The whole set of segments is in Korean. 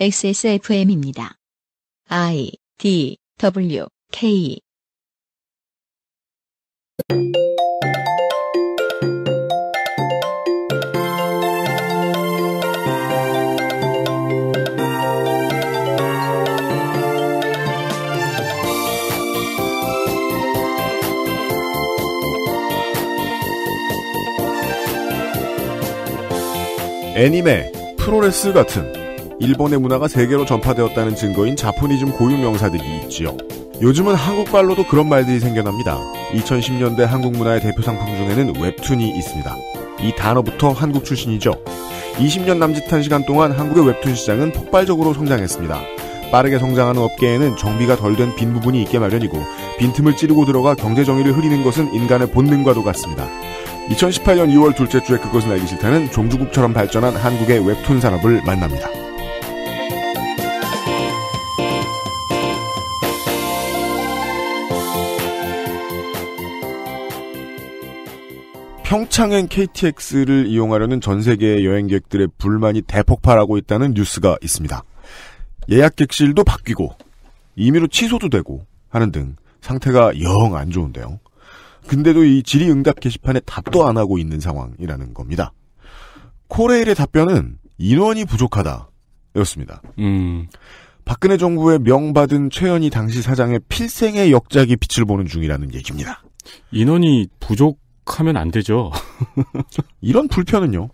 XSFM입니다. I D W K 애니메, 프로레스 같은 일본의 문화가 세계로 전파되었다는 증거인 자포니즘 고유 명사들이 있지요. 요즘은 한국말로도 그런 말들이 생겨납니다. 2010년대 한국 문화의 대표 상품 중에는 웹툰이 있습니다. 이 단어부터 한국 출신이죠. 20년 남짓한 시간 동안 한국의 웹툰 시장은 폭발적으로 성장했습니다. 빠르게 성장하는 업계에는 정비가 덜 된 빈 부분이 있게 마련이고 빈틈을 찌르고 들어가 경제 정의를 흐리는 것은 인간의 본능과도 같습니다. 2018년 2월 둘째 주에 그것은 알기 싫다는 종주국처럼 발전한 한국의 웹툰 산업을 만납니다. 평창행 KTX를 이용하려는 전 세계 여행객들의 불만이 대폭발하고 있다는 뉴스가 있습니다. 예약 객실도 바뀌고 임의로 취소도 되고 하는 등 상태가 영 안 좋은데요. 근데도 이 질의응답 게시판에 답도 안 하고 있는 상황이라는 겁니다. 코레일의 답변은 인원이 부족하다였습니다. 음. 박근혜 정부의 명받은 최현희 당시 사장의 필생의 역작이 빛을 보는 중이라는 얘기입니다. 인원이 부족 하면 안 되죠. 이런 불편은요.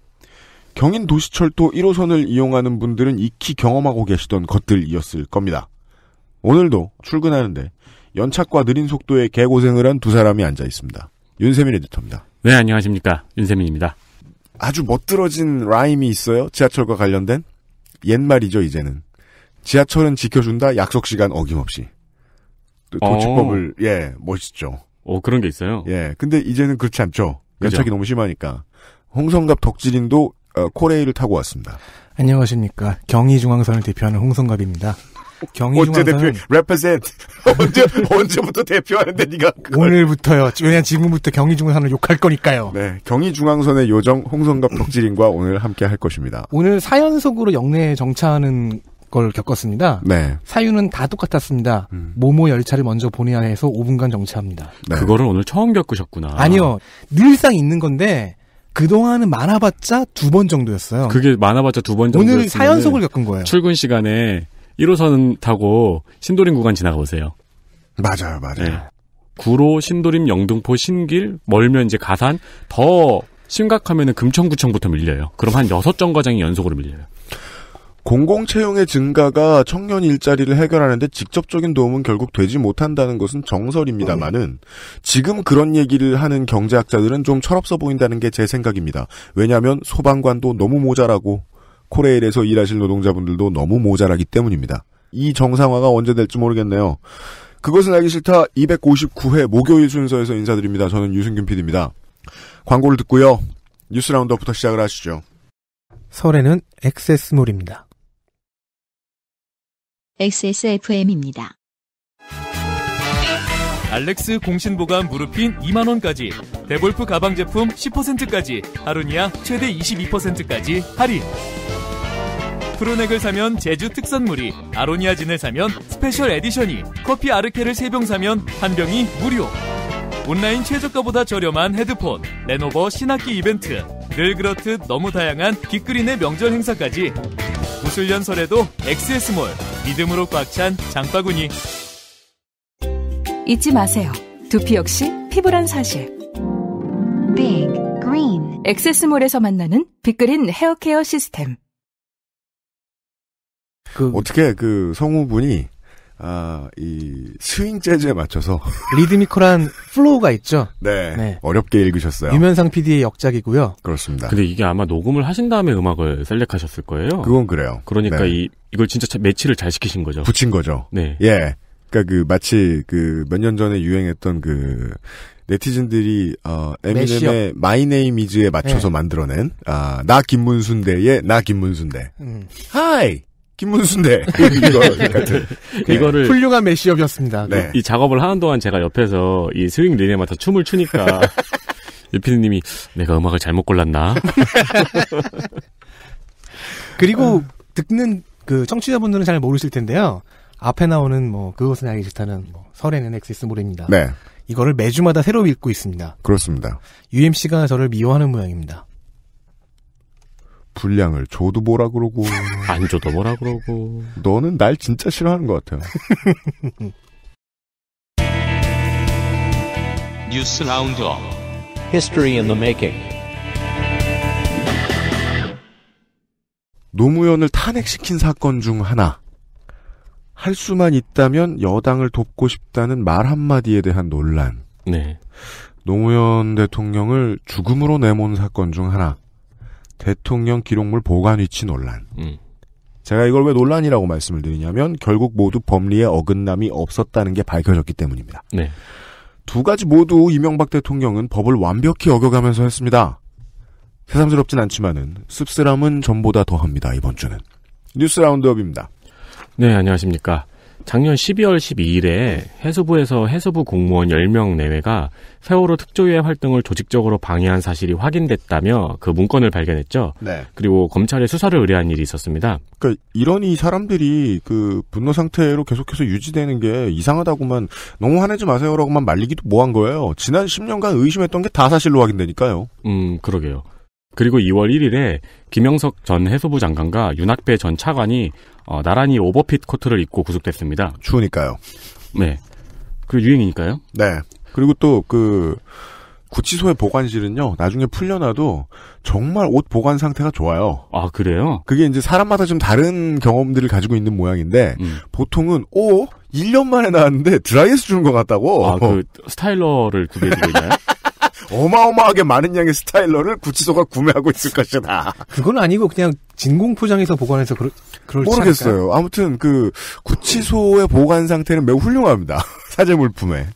경인 도시철도 1호선을 이용하는 분들은 익히 경험하고 계시던 것들이었을 겁니다. 오늘도 출근하는데 연착과 느린 속도에 개고생을 한 두 사람이 앉아 있습니다. 윤세민 에디터입니다. 네, 안녕하십니까. 윤세민입니다. 아주 멋들어진 라임이 있어요. 지하철과 관련된. 옛말이죠, 이제는. 지하철은 지켜준다, 약속 시간 어김없이. 도치법을, 어... 예, 멋있죠. 오, 어, 그런 게 있어요? 예. 근데 이제는 그렇지 않죠. 연착이 그 너무 심하니까. 홍성갑 덕질인도 어, 코레일을 타고 왔습니다. 안녕하십니까. 경희중앙선을 대표하는 홍성갑입니다. 경희중앙선 레퍼센트. 언제, 언제부터 대표하는데, 니가. 오늘부터요. 왜냐면 지금부터 경희중앙선을 욕할 거니까요. 네. 경의중앙선의 요정 홍성갑 덕질인과 오늘 함께 할 것입니다. 오늘 사연 속으로 영내에 정차하는 걸 겪었습니다. 네. 사유는 다 똑같았습니다. 음. 모모 열차를 먼저 보내야 해서 5분간 정체합니다. 네. 그거를 오늘 처음 겪으셨구나. 아니요. 늘상 있는 건데 그동안은 많아봤자 두 번 정도였어요. 그게 많아봤자 두 번 정도. 오늘 사연속을 겪은 거예요. 출근 시간에 1호선 타고 신도림 구간 지나가 보세요. 맞아요, 맞아요. 네. 구로, 신도림, 영등포, 신길, 멀면 이제 가산, 더 심각하면은 금천구청부터 밀려요. 그럼 한 여섯 정거장이 연속으로 밀려요. 공공채용의 증가가 청년 일자리를 해결하는데 직접적인 도움은 결국 되지 못한다는 것은 정설입니다만은 지금 그런 얘기를 하는 경제학자들은 좀 철없어 보인다는 게 제 생각입니다. 왜냐하면 소방관도 너무 모자라고 코레일에서 일하실 노동자분들도 너무 모자라기 때문입니다. 이 정상화가 언제 될지 모르겠네요. 그것은 알기 싫다 259회 목요일 순서에서 인사드립니다. 저는 유승균 PD입니다. 광고를 듣고요. 뉴스 라운드부터 시작을 하시죠. 설에는 액세스몰입니다. XSFM입니다. 알렉스 공신보관 무릎핀 2만원까지, 데볼프 가방 제품 10%까지, 아로니아 최대 22%까지 할인. 프로넥을 사면 제주 특산물이, 아로니아진을 사면 스페셜 에디션이, 커피 아르케를 3병 사면 한 병이 무료. 온라인 최저가보다 저렴한 헤드폰, 레노버 신학기 이벤트, 늘 그렇듯 너무 다양한 빅그린의 명절 행사까지 무술연 설에도 XS몰 믿음으로 꽉 찬 장바구니 잊지 마세요. 두피 역시 피부란 사실. Big Green 엑세스몰에서 만나는 빅그린 헤어케어 시스템. 그 어떻게 그 성우분이 아, 이 스윙 재즈에 맞춰서 리드미컬한 플로우가 있죠. 네, 네. 어렵게 읽으셨어요. 유면상 PD의 역작이고요. 그렇습니다. 근데 이게 아마 녹음을 하신 다음에 음악을 셀렉하셨을 거예요. 그건 그래요. 그러니까 네. 이 이걸 진짜 매치를 잘 시키신 거죠. 붙인 거죠. 네. 예. 그러니까 그 마치 그 몇 년 전에 유행했던 그 네티즌들이 어 에미넴의 마이 네임 이즈에 맞춰서 네. 만들어낸 아나 김문순대의 나 김문순대. 음. 하이. 김문순대. 네. 네. 이거를 훌륭한 메시업이었습니다. 네. 이 작업을 하는 동안 제가 옆에서 이 스윙 리에 맞다 춤을 추니까 유피디님이 내가 음악을 잘못 골랐나? 그리고 음. 듣는 그 청취자분들은 잘 모르실 텐데요. 앞에 나오는 뭐 그것은 알기 싫다는 뭐 설에는 엑시스 모입니다 레 네. 이거를 매주마다 새로 읽고 있습니다. 그렇습니다. UMC가 저를 미워하는 모양입니다. 분량을 줘도 뭐라 그러고 안 줘도 뭐라 그러고 너는 날 진짜 싫어하는 것 같아요. 뉴스 라운드 History in 노무현을 탄핵시킨 사건 중 하나. 할 수만 있다면 여당을 돕고 싶다는 말 한마디에 대한 논란. 네. 노무현 대통령을 죽음으로 내몬 사건 중 하나. 대통령 기록물 보관 위치 논란. 음. 제가 이걸 왜 논란이라고 말씀을 드리냐면 결국 모두 법리에 어긋남이 없었다는 게 밝혀졌기 때문입니다. 네. 두 가지 모두 이명박 대통령은 법을 완벽히 어겨가면서 했습니다. 새삼스럽진 않지만은 씁쓸함은 전보다 더합니다. 이번 주는 뉴스 라운드업입니다. 네, 안녕하십니까. 작년 12월 12일에 해수부에서 해수부 공무원 10명 내외가 세월호 특조위의 활동을 조직적으로 방해한 사실이 확인됐다며 그 문건을 발견했죠. 네. 그리고 검찰에 수사를 의뢰한 일이 있었습니다. 그러니까 이런 이 사람들이 그 분노 상태로 계속해서 유지되는 게 이상하다고만 너무 화내지 마세요라고만 말리기도 뭐한 거예요. 지난 10년간 의심했던 게 다 사실로 확인되니까요. 음, 그러게요. 그리고 2월 1일에 김영석 전 해수부 장관과 윤학배 전 차관이 어, 나란히 오버핏 코트를 입고 구속됐습니다. 추우니까요. 네. 그 유행이니까요. 네. 그리고 또 그 구치소의 보관실은요. 나중에 풀려나도 정말 옷 보관 상태가 좋아요. 아 그래요? 그게 이제 사람마다 좀 다른 경험들을 가지고 있는 모양인데 음. 보통은 오 1년 만에 나왔는데 드라이에서 주는 것 같다고. 아 그 스타일러를 두개 들고 있나요? 어마어마하게 많은 양의 스타일러를 구치소가 구매하고 있을 것이다. 그건 아니고 그냥 진공 포장에서 보관해서 그러 그럴 모르겠어요. 않을까요? 아무튼 그 구치소의 보관 상태는 매우 훌륭합니다. 사제 물품에.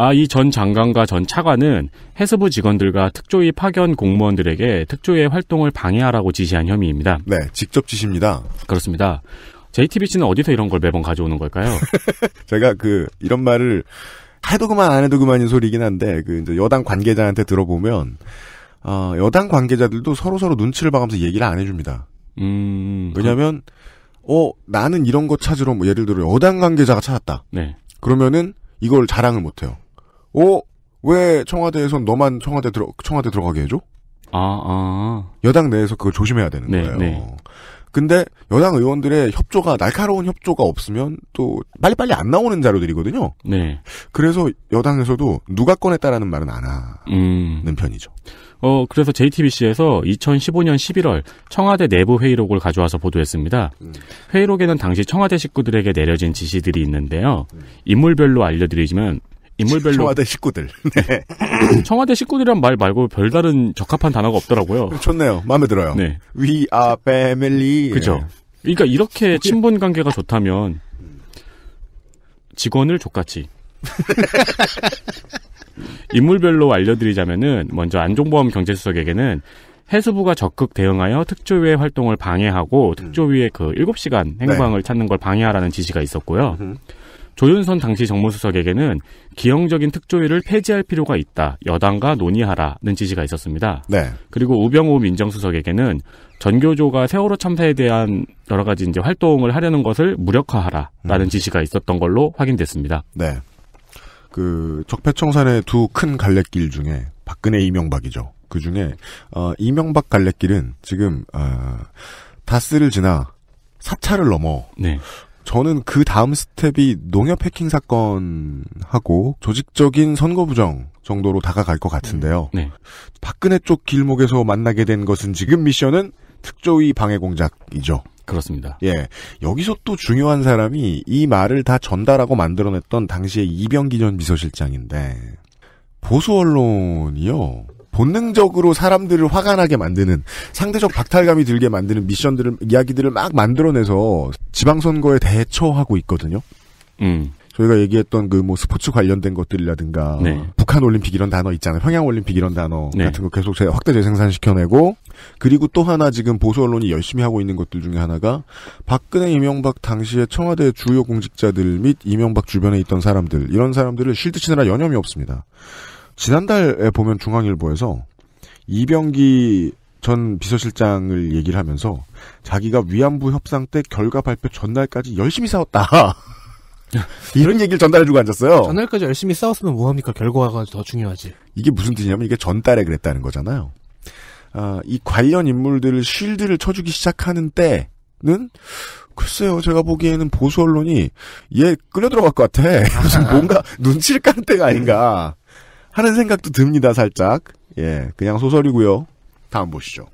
아, 이 전 장관과 전 차관은 해수부 직원들과 특조위 파견 공무원들에게 특조위의 활동을 방해하라고 지시한 혐의입니다. 네, 직접 지시입니다. 그렇습니다. JTBC는 어디서 이런 걸 매번 가져오는 걸까요? 제가 그, 이런 말을 해도 그만 안 해도 그만인 소리긴 이 한데 그 이제 여당 관계자한테 들어보면 어, 여당 관계자들도 서로 서로 눈치를 봐가면서 얘기를 안 해줍니다. 음, 왜냐하면 어 나는 이런 거 찾으러 뭐 예를 들어 여당 관계자가 찾았다. 네. 그러면은 이걸 자랑을 못 해요. 어왜 청와대에선 너만 청와대 들어 청와대 들어가게 해줘? 아, 아. 여당 내에서 그걸 조심해야 되는 네, 거예요. 네. 근데 여당 의원들의 협조가 날카로운 협조가 없으면 또 빨리빨리 안 나오는 자료들이거든요. 네. 그래서 여당에서도 누가 꺼냈다라는 말은 안 하는 음. 편이죠. 어 그래서 JTBC에서 2015년 11월 청와대 내부 회의록을 가져와서 보도했습니다. 음. 회의록에는 당시 청와대 식구들에게 내려진 지시들이 있는데요. 인물별로 알려드리지만 인물별로 청와대 식구들. 네. 청와대 식구들이란 말 말고 별다른 적합한 단어가 없더라고요. 좋네요. 마음에 들어요. 네. We are family. 그죠. 네. 그러니까 이렇게 친분 관계가 좋다면 직원을 족같이 인물별로 알려드리자면은 먼저 안종범 경제수석에게는 해수부가 적극 대응하여 특조위의 활동을 방해하고 특조위의 그 7시간 행방을 네. 찾는 걸 방해하라는 지시가 있었고요. 음. 조윤선 당시 정무수석에게는 기형적인 특조위를 폐지할 필요가 있다. 여당과 논의하라는 지시가 있었습니다. 네. 그리고 우병우 민정수석에게는 전교조가 세월호 참사에 대한 여러 가지 이제 활동을 하려는 것을 무력화하라라는 음. 지시가 있었던 걸로 확인됐습니다. 네. 그 적폐청산의 두 큰 갈래길 중에 박근혜 이명박이죠. 그 중에 어, 이명박 갈래길은 지금 어, 다스를 지나 사찰을 넘어 네. 저는 그 다음 스텝이 농협 해킹 사건하고 조직적인 선거 부정 정도로 다가갈 것 같은데요. 네. 박근혜 쪽 길목에서 만나게 된 것은 지금 미션은 특조위 방해 공작이죠. 그렇습니다. 예. 여기서 또 중요한 사람이 이 말을 다 전달하고 만들어냈던 당시의 이병기 전 비서실장인데 보수 언론이요. 본능적으로 사람들을 화가 나게 만드는 상대적 박탈감이 들게 만드는 미션들을 이야기들을 막 만들어내서 지방선거에 대처하고 있거든요. 음. 저희가 얘기했던 그 뭐 스포츠 관련된 것들이라든가 네. 북한 올림픽 이런 단어 있잖아요. 평양 올림픽 이런 단어 네. 같은 거 계속 확대 재생산시켜내고 그리고 또 하나 지금 보수 언론이 열심히 하고 있는 것들 중에 하나가 박근혜 이명박 당시에 청와대 주요 공직자들 및 이명박 주변에 있던 사람들 이런 사람들을 실드 치느라 여념이 없습니다. 지난달에 보면 중앙일보에서 이병기 전 비서실장을 얘기를 하면서 자기가 위안부 협상 때 결과 발표 전날까지 열심히 싸웠다. 이런 얘기를 전달해주고 앉았어요. 전날까지 열심히 싸웠으면 뭐합니까? 결과가 더 중요하지. 이게 무슨 뜻이냐면 이게 전달에 그랬다는 거잖아요. 아, 이 관련 인물들을 쉴드를 쳐주기 시작하는 때는 글쎄요, 제가 보기에는 보수 언론이 얘 끌려들어갈 것 같아. 무슨 아. 뭔가 눈치를 까는 때가 아닌가. 하는 생각도 듭니다, 살짝. 예, 그냥 소설이고요. 다음 보시죠.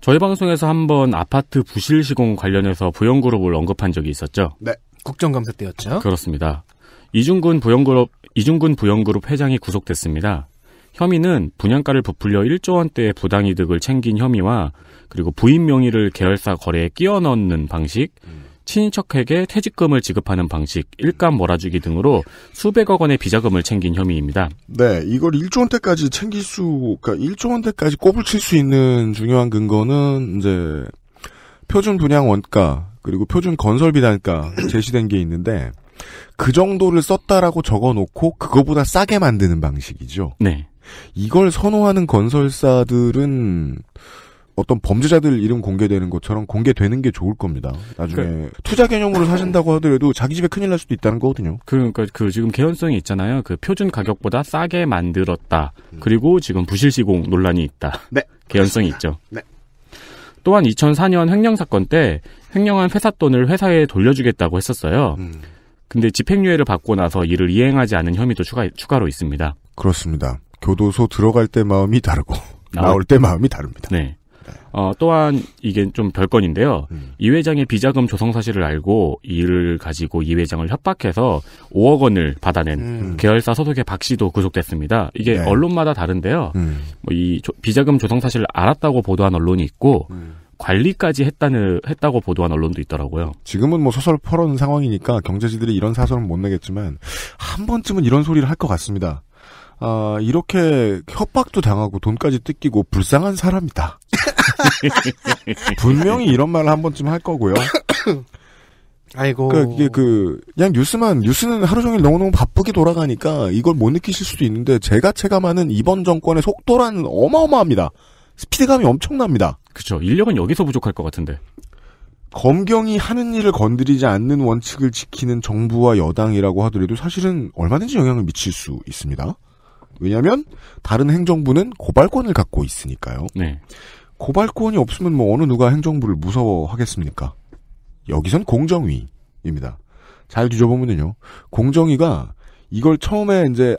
저희 방송에서 한번 아파트 부실 시공 관련해서 부영그룹을 언급한 적이 있었죠. 네. 국정감사 때였죠. 그렇습니다. 이중근 부영그룹 이중근 부영그룹 회장이 구속됐습니다. 혐의는 분양가를 부풀려 1조 원대의 부당이득을 챙긴 혐의와 그리고 부인 명의를 계열사 거래에 끼워 넣는 방식, 음. 친인척에게 퇴직금을 지급하는 방식, 일감 몰아주기 등으로 수백억 원의 비자금을 챙긴 혐의입니다. 네, 이걸 1조 원대까지 챙길 수, 그러니까 1조 원대까지 꼽을 칠 수 있는 중요한 근거는 이제 표준 분양 원가 그리고 표준 건설비 단가 제시된 게 있는데 그 정도를 썼다라고 적어놓고 그거보다 싸게 만드는 방식이죠. 네. 이걸 선호하는 건설사들은 어떤 범죄자들 이름 공개되는 것처럼 공개되는 게 좋을 겁니다. 나중에 그러 그러니까 투자 개념으로 사신다고 하더라도 자기 집에 큰일 날 수도 있다는 거거든요. 그러니까 그 지금 개연성이 있잖아요. 그 표준 가격보다 싸게 만들었다. 음. 그리고 지금 부실 시공 논란이 있다. 네. 개연성이 있죠. 네. 또한 2004년 횡령 사건 때 횡령한 회사 돈을 회사에 돌려주겠다고 했었어요. 음. 근데 집행유예를 받고 나서 이를 이행하지 않은 혐의도 추가, 추가로 있습니다. 그렇습니다. 교도소 들어갈 때 마음이 다르고 나올 때 마음이 다릅니다. 네. 어, 또한 이게 좀 별건인데요. 음. 이 회장의 비자금 조성 사실을 알고 이를 가지고 이 회장을 협박해서 5억 원을 받아낸 음. 음. 계열사 소속의 박 씨도 구속됐습니다. 이게 네. 언론마다 다른데요. 음. 뭐이 비자금 조성 사실을 알았다고 보도한 언론이 있고 음. 관리까지 했다는 했다고 보도한 언론도 있더라고요. 지금은 뭐 소설 퍼러는 상황이니까 경제지들이 이런 사설은 못 내겠지만 한 번쯤은 이런 소리를 할 것 같습니다. 아, 이렇게 협박도 당하고 돈까지 뜯기고 불쌍한 사람이다. 분명히 이런 말을 한 번쯤 할 거고요. 아이고. 그 이게 그, 그냥 뉴스만, 뉴스는 하루 종일 너무너무 바쁘게 돌아가니까 이걸 못 느끼실 수도 있는데 제가 체감하는 이번 정권의 속도라는 어마어마합니다. 스피드감이 엄청납니다. 그쵸. 인력은 여기서 부족할 것 같은데. 검경이 하는 일을 건드리지 않는 원칙을 지키는 정부와 여당이라고 하더라도 사실은 얼마든지 영향을 미칠 수 있습니다. 왜냐하면 다른 행정부는 고발권을 갖고 있으니까요. 네. 고발권이 없으면 뭐 어느 누가 행정부를 무서워하겠습니까? 여기선 공정위입니다. 잘 뒤져보면요. 공정위가 이걸 처음에 이제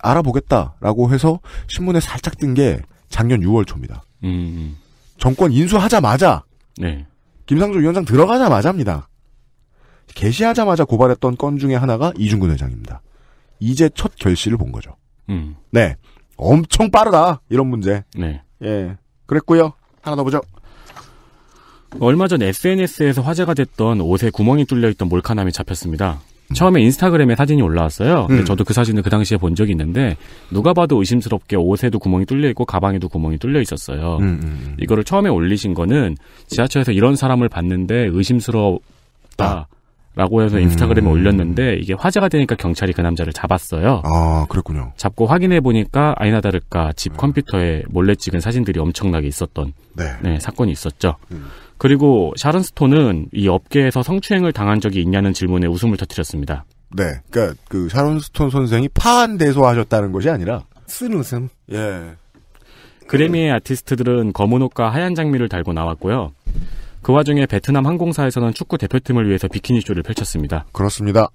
알아보겠다라고 해서 신문에 살짝 뜬 게 작년 6월 초입니다. 음. 정권 인수하자마자 네. 김상조 위원장 들어가자마자입니다. 개시하자마자 고발했던 건 중에 하나가 이중근 회장입니다. 이제 첫 결실을 본 거죠. 음. 네. 엄청 빠르다. 이런 문제. 네. 예. 그랬고요. 하나 더 보죠. 얼마 전 SNS에서 화제가 됐던 옷에 구멍이 뚫려있던 몰카남이 잡혔습니다. 처음에 인스타그램에 사진이 올라왔어요. 음. 저도 그 사진을 그 당시에 본 적이 있는데 누가 봐도 의심스럽게 옷에도 구멍이 뚫려 있고 가방에도 구멍이 뚫려 있었어요. 음, 음, 음, 이거를 처음에 올리신 거는 지하철에서 이런 사람을 봤는데 의심스럽다. 아. 라고 해서 인스타그램에 음. 올렸는데 이게 화제가 되니까 경찰이 그 남자를 잡았어요. 아, 그랬군요. 잡고 확인해 보니까 아이나 다를까 집 네. 컴퓨터에 몰래 찍은 사진들이 엄청나게 있었던 네. 네, 사건이 있었죠. 음. 그리고 샤론 스톤은 이 업계에서 성추행을 당한 적이 있냐는 질문에 웃음을 터뜨렸습니다. 네, 그러니까 그 샤론 스톤 선생이 파한 대소하셨다는 것이 아니라 쓴 웃음. 예. 그래미의 아티스트들은 검은 옷과 하얀 장미를 달고 나왔고요. 그 와중에 베트남 항공사에서는 축구 대표팀을 위해서 비키니쇼를 펼쳤습니다. 그렇습니다.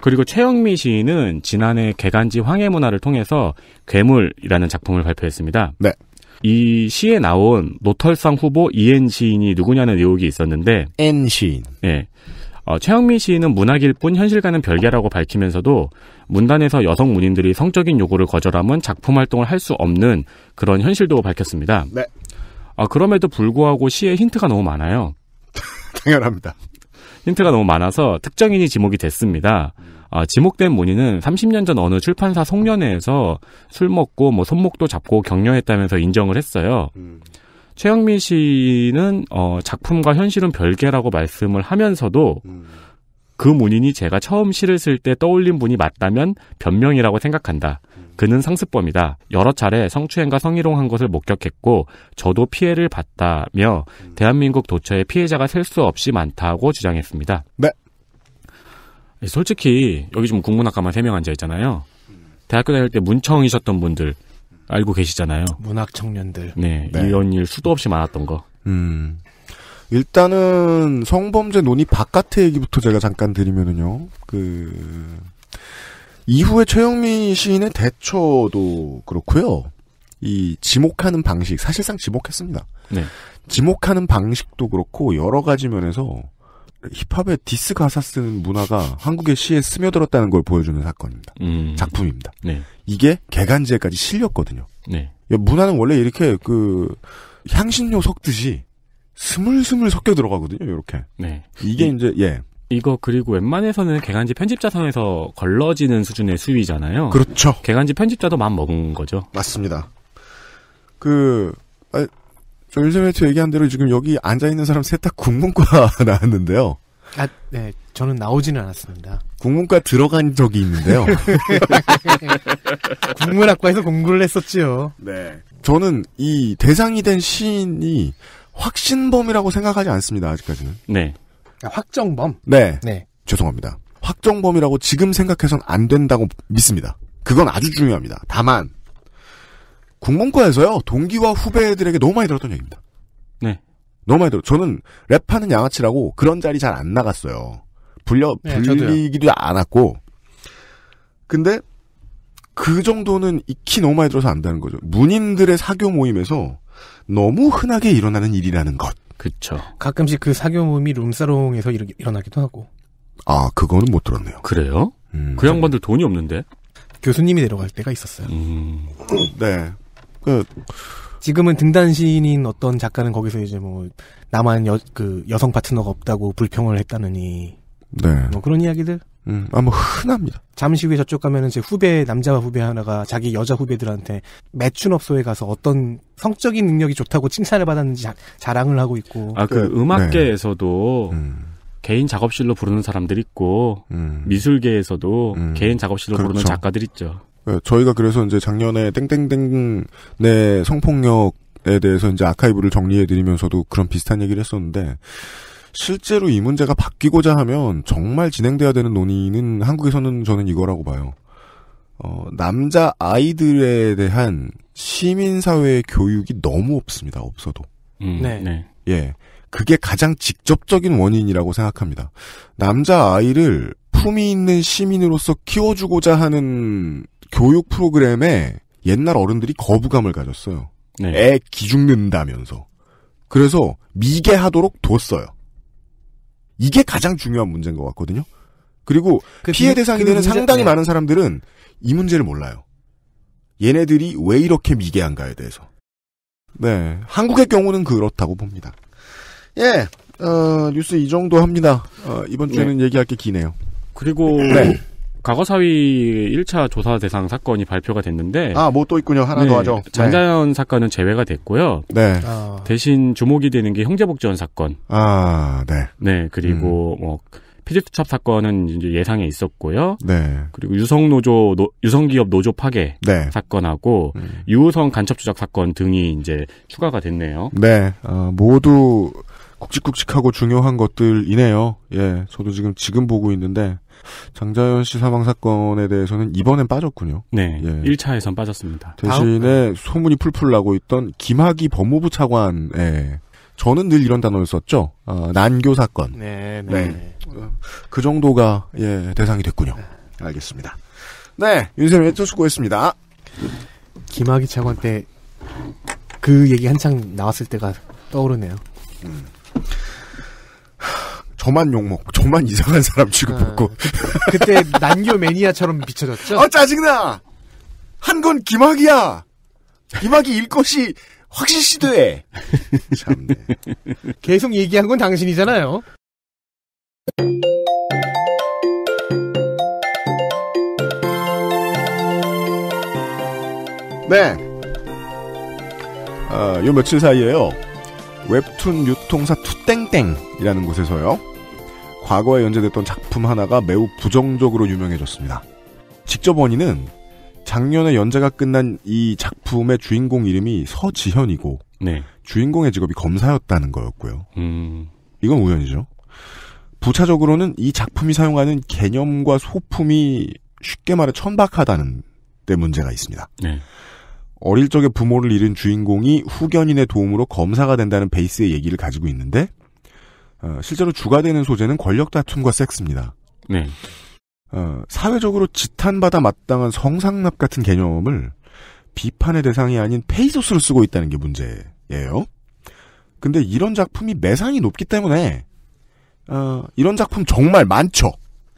그리고 최영미 시인은 지난해 개간지 황해문화를 통해서 괴물이라는 작품을 발표했습니다. 네. 이 시에 나온 노털상 후보 이엔 시인이 누구냐는 의혹이 있었는데 N 시인. 네. 어, 최영미 시인은 문학일 뿐 현실과는 별개라고 밝히면서도 문단에서 여성 문인들이 성적인 요구를 거절하면 작품 활동을 할 수 없는 그런 현실도 밝혔습니다. 네. 아, 그럼에도 불구하고 시에 힌트가 너무 많아요. 당연합니다. 힌트가 너무 많아서 특정인이 지목이 됐습니다. 아, 지목된 문인은 30년 전 어느 출판사 송년회에서 술 먹고 뭐 손목도 잡고 격려했다면서 인정을 했어요. 음. 최영민 씨는 어, 작품과 현실은 별개라고 말씀을 하면서도 음. 그 문인이 제가 처음 시를 쓸 때 떠올린 분이 맞다면 변명이라고 생각한다. 그는 상습범이다. 여러 차례 성추행과 성희롱한 것을 목격했고 저도 피해를 봤다며 음. 대한민국 도처에 피해자가 셀 수 없이 많다고 주장했습니다. 네. 예, 솔직히 여기 지금 국문학과만 3명 앉아 있잖아요. 음. 대학교 다닐 때 문청이셨던 분들 알고 계시잖아요. 문학 청년들. 네, 네. 이런 일 수도 없이 많았던 거. 음. 일단은 성범죄 논의 바깥의 얘기부터 제가 잠깐 드리면은요. 그 이후에 최영민 시인의 대처도 그렇고요. 이 지목하는 방식 사실상 지목했습니다. 네. 지목하는 방식도 그렇고 여러 가지 면에서 힙합의 디스 가사 쓰는 문화가 한국의 시에 스며들었다는 걸 보여주는 사건입니다. 음. 작품입니다. 네. 이게 개간지에까지 실렸거든요. 네. 문화는 원래 이렇게 그 향신료 섞듯이 스물스물 섞여 들어가거든요. 이렇게. 네. 이게 이, 이제 예. 이거 그리고 웬만해서는 개간지 편집자상에서 걸러지는 수준의 수위잖아요. 그렇죠. 개간지 편집자도 마음 먹은 거죠. 맞습니다. 그, 아, 저 일전에도 얘기한 대로 지금 여기 앉아있는 사람 세탁 국문과 나왔는데요. 아, 네. 저는 나오지는 않았습니다. 국문과 들어간 적이 있는데요. 국문학과에서 공부를 했었지요. 네. 저는 이 대상이 된 시인이 확신범이라고 생각하지 않습니다, 아직까지는. 네. 확정범. 네. 네. 죄송합니다. 확정범이라고 지금 생각해선 안 된다고 믿습니다. 그건 아주 중요합니다. 다만 국문과에서요 동기와 후배들에게 너무 많이 들었던 얘기입니다. 네. 너무 많이 들어. 저는 랩하는 양아치라고 그런 자리 잘 안 나갔어요. 불려 네, 불리기도 저 않았고. 근데 그 정도는 익히 너무 많이 들어서 안다는 거죠. 문인들의 사교 모임에서 너무 흔하게 일어나는 일이라는 것. 그쵸 가끔씩 그 사교음이 모 룸사롱에서 일, 어나기도 하고. 아, 그거는 못 들었네요. 그래요? 음. 그 양반들 돈이 없는데? 교수님이 내려갈 때가 있었어요. 음. 네. 그 지금은 등단신인 어떤 작가는 거기서 이제 뭐 나만 여, 그 여성 파트너가 없다고 불평을 했다느니 네. 뭐 그런 이야기들. 음, 아뭐 흔합니다. 잠시 후에 저쪽 가면은 제 후배 남자 후배 하나가 자기 여자 후배들한테 매춘업소에 가서 어떤 성적인 능력이 좋다고 칭찬을 받았는지 자, 랑을 하고 있고. 아그 그, 음악계에서도. 네. 음. 개인 작업실로 부르는 사람들 있고 음. 미술계에서도 음. 개인 작업실로 그렇죠. 부르는 작가들 있죠. 네, 저희가 그래서 이제 작년에 땡땡땡 내 성폭력에 대해서 이제 아카이브를 정리해 드리면서도 그런 비슷한 얘기를 했었는데 실제로 이 문제가 바뀌고자 하면 정말 진행돼야 되는 논의는 한국에서는 저는 이거라고 봐요. 어, 남자 아이들에 대한 시민사회 교육이 너무 없습니다. 없어도. 음, 네. 네. 예. 그게 가장 직접적인 원인이라고 생각합니다. 남자 아이를 품이 있는 시민으로서 키워주고자 하는 교육 프로그램에 옛날 어른들이 거부감을 가졌어요. 네. 애 기죽는다면서. 그래서 미개하도록 뒀어요. 이게 가장 중요한 문제인 것 같거든요. 그리고 그 피해 대상이 그 되는 문제... 상당히 많은 사람들은 이 문제를 몰라요. 얘네들이 왜 이렇게 미개한가에 대해서. 네. 한국의 경우는 그렇다고 봅니다. 예. 어, 뉴스 이 정도 합니다. 어, 이번 주에는 네. 얘기할 게 기네요. 그리고 네. 과거사위 1차 조사 대상 사건이 발표가 됐는데 아, 뭐 또 있군요. 하나 네, 더 하죠. 장자연 네. 사건은 제외가 됐고요. 네. 아. 대신 주목이 되는 게 형제복지원 사건. 아, 네. 네, 그리고 음. 뭐 피지투첩 사건은 이제 예상에 있었고요. 네. 그리고 유성노조 노, 유성기업 노조 파괴 네. 사건하고 음. 유우성 간첩 조작 사건 등이 이제 추가가 됐네요. 네. 어, 모두 굵직굵직하고 중요한 것들이네요. 예. 저도 지금 지금 보고 있는데 장자연 씨 사망 사건에 대해서는 이번엔 빠졌군요. 네. 예. 1차에선 빠졌습니다. 대신에 네. 소문이 풀풀 나고 있던 김학의 법무부 차관의 저는 늘 이런 단어를 썼죠. 어, 난교 사건. 네, 네. 네. 그 정도가 예, 대상이 됐군요. 알겠습니다. 네, 윤세민 에초 수고했습니다. 김학의 차관 때 그 얘기 한창 나왔을 때가 떠오르네요. 음. 저만 욕먹, 저만 이상한 사람 취급받고. 네. 아, 그때 난교 매니아처럼 비춰졌죠? 어, 짜증나! 한 건기막이야기막이일 것이 확실시돼! 참네. 계속 얘기한 건 당신이잖아요. 네. 아, 요 며칠 사이에요. 웹툰 유통사 투땡땡이라는 곳에서요. 과거에 연재됐던 작품 하나가 매우 부정적으로 유명해졌습니다. 직접 원인은 작년에 연재가 끝난 이 작품의 주인공 이름이 서지현이고 네. 주인공의 직업이 검사였다는 거였고요. 음. 이건 우연이죠. 부차적으로는 이 작품이 사용하는 개념과 소품이 쉽게 말해 천박하다는 때 문제가 있습니다. 네. 어릴 적에 부모를 잃은 주인공이 후견인의 도움으로 검사가 된다는 베이스의 얘기를 가지고 있는데 어, 실제로 주가 되는 소재는 권력 다툼과 섹스입니다. 네. 어, 사회적으로 지탄받아 마땅한 성상납 같은 개념을 비판의 대상이 아닌 페이소스로 쓰고 있다는 게 문제예요. 근데 이런 작품이 매상이 높기 때문에 어, 이런 작품 정말 많죠.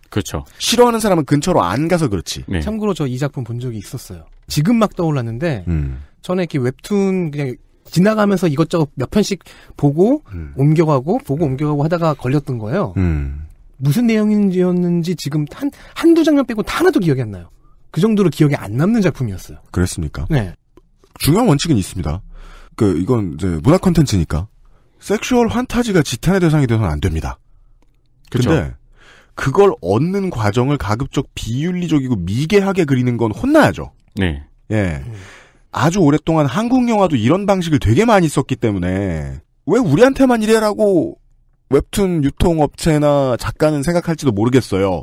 그렇죠. 싫어하는 사람은 근처로 안 가서 그렇지. 네. 참고로 저 이 작품 본 적이 있었어요. 지금 막 떠올랐는데 음. 전에 이렇게 웹툰 그냥 지나가면서 이것저것 몇 편씩 보고 음. 옮겨가고 보고 옮겨가고 하다가 걸렸던 거예요. 음. 무슨 내용인지였는지 지금 한 한두 장면 빼고 다 하나도 기억이 안 나요. 그 정도로 기억에 안 남는 작품이었어요. 그랬습니까? 네. 중요한 원칙은 있습니다. 그 이건 이제 문화 콘텐츠니까 섹슈얼 환타지가 지탄의 대상이 돼서는 안 됩니다. 그런데 그걸 얻는 과정을 가급적 비윤리적이고 미개하게 그리는 건 혼나야죠. 네. 예. 음. 아주 오랫동안 한국 영화도 이런 방식을 되게 많이 썼기 때문에 왜 우리한테만 이래라고 웹툰 유통업체나 작가는 생각할지도 모르겠어요.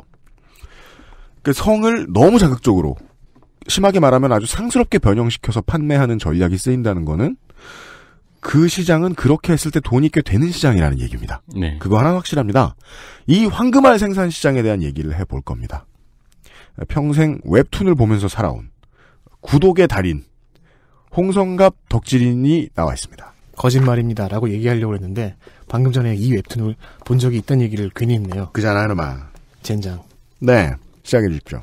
그 성을 너무 자극적으로 심하게 말하면 아주 상스럽게 변형시켜서 판매하는 전략이 쓰인다는 거는 그 시장은 그렇게 했을 때 돈이 꽤 되는 시장이라는 얘기입니다. 네. 그거 하나 확실합니다. 이 황금알 생산 시장에 대한 얘기를 해볼 겁니다. 평생 웹툰을 보면서 살아온 구독의 달인 홍성갑 덕질인이 나와 있습니다. 거짓말입니다라고 얘기하려고 했는데 방금 전에 이 웹툰을 본 적이 있던 얘기를 괜히 했네요. 그잖아 그만. 젠장. 네 시작해 주십시오.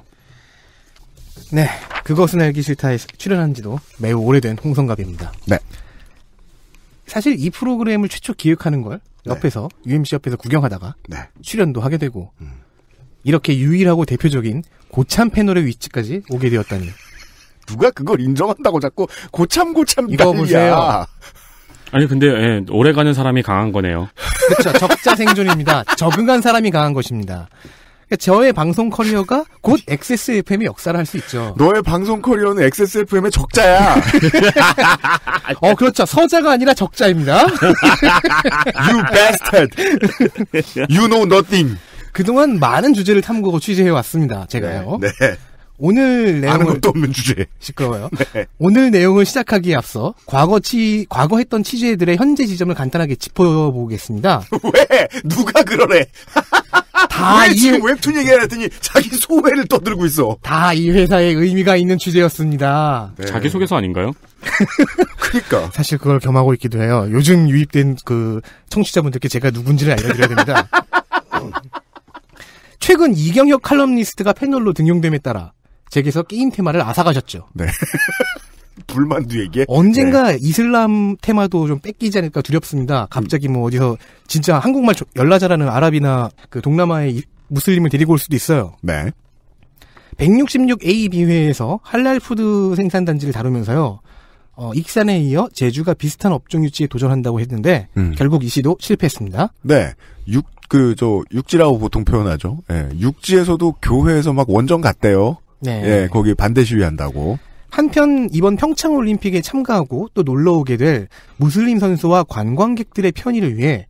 네 그것은 알기 싫다에 출연한 지도 매우 오래된 홍성갑입니다. 네. 사실 이 프로그램을 최초 기획하는 걸 네. 옆에서 UMC 옆에서 구경하다가 네. 출연도 하게 되고 음. 이렇게 유일하고 대표적인 고참 패널의 위치까지 오게 되었다니 누가 그걸 인정한다고 자꾸 고참고참 이거 보세요. 아니 근데 예, 오래 가는 사람이 강한 거네요. 그렇죠. 적자 생존입니다. 적응한 사람이 강한 것입니다. 그러니까 저의 방송 커리어가 곧 XSFM의 역사를 할 수 있죠. 너의 방송 커리어는 XSFM의 적자야. 어, 그렇죠. 서자가 아니라 적자입니다. you bastard. You know nothing. 그동안 많은 주제를 탐구하고 취재해 왔습니다. 제가요. 네. 네. 오늘 내용을 아는 것도 없는 주제 시끄러워요. 네. 오늘 내용을 시작하기에 앞서 과거 치 과거 했던 취재들의 현재 지점을 간단하게 짚어보겠습니다. 왜 누가 그러래? 다이 웹툰 얘기하 했더니 자기 소회를 떠들고 있어. 다 이회사에 의미가 있는 주제였습니다. 네. 자기 소개서 아닌가요? 그러니까 사실 그걸 겸하고 있기도 해요. 요즘 유입된 그 청취자분들께 제가 누군지를 알려드려야 됩니다. 최근 이경혁 칼럼니스트가 패널로 등용됨에 따라 잭에서 게임 테마를 앗아가셨죠. 네. 불만두에게 언젠가 네. 이슬람 테마도 좀 뺏기지 않을까 두렵습니다. 갑자기 뭐 어디서 진짜 한국말 열나 자라는 아랍이나 그 동남아의 무슬림을 데리고 올 수도 있어요. 네. 166A 비회에서 할랄 푸드 생산 단지를 다루면서요. 어, 익산에 이어 제주가 비슷한 업종 유치에 도전한다고 했는데 음. 결국 이 시도 실패했습니다. 네. 육그저 육지라고 보통 표현하죠. 예. 네. 육지에서도 교회에서 막 원정 갔대요. 네. 예, 거기 반대 시위한다고. 한편 이번 평창 올림픽에 참가하고 또 놀러 오게 될 무슬림 선수와 관광객들의 편의를 위해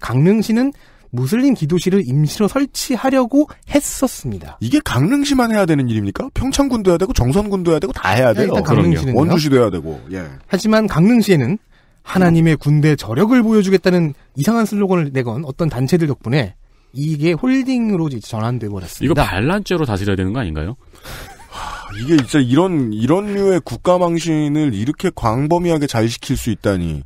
강릉시는 무슬림 기도실을 임시로 설치하려고 했었습니다. 이게 강릉시만 해야 되는 일입니까? 평창군도 해야 되고 정선군도 해야 되고 다 해야 네, 돼요. 일단 강릉시는 원주시도 해야 되고. 예. 하지만 강릉시에는 하나님의 군대 저력을 보여주겠다는 이상한 슬로건을 내건 어떤 단체들 덕분에 이게 홀딩으로 전환돼 버렸습니다. 이거 반란죄로 다스려야 되는 거 아닌가요? 이게 진짜 이런 이런 류의 국가 망신을 이렇게 광범위하게 잘 시킬 수 있다니.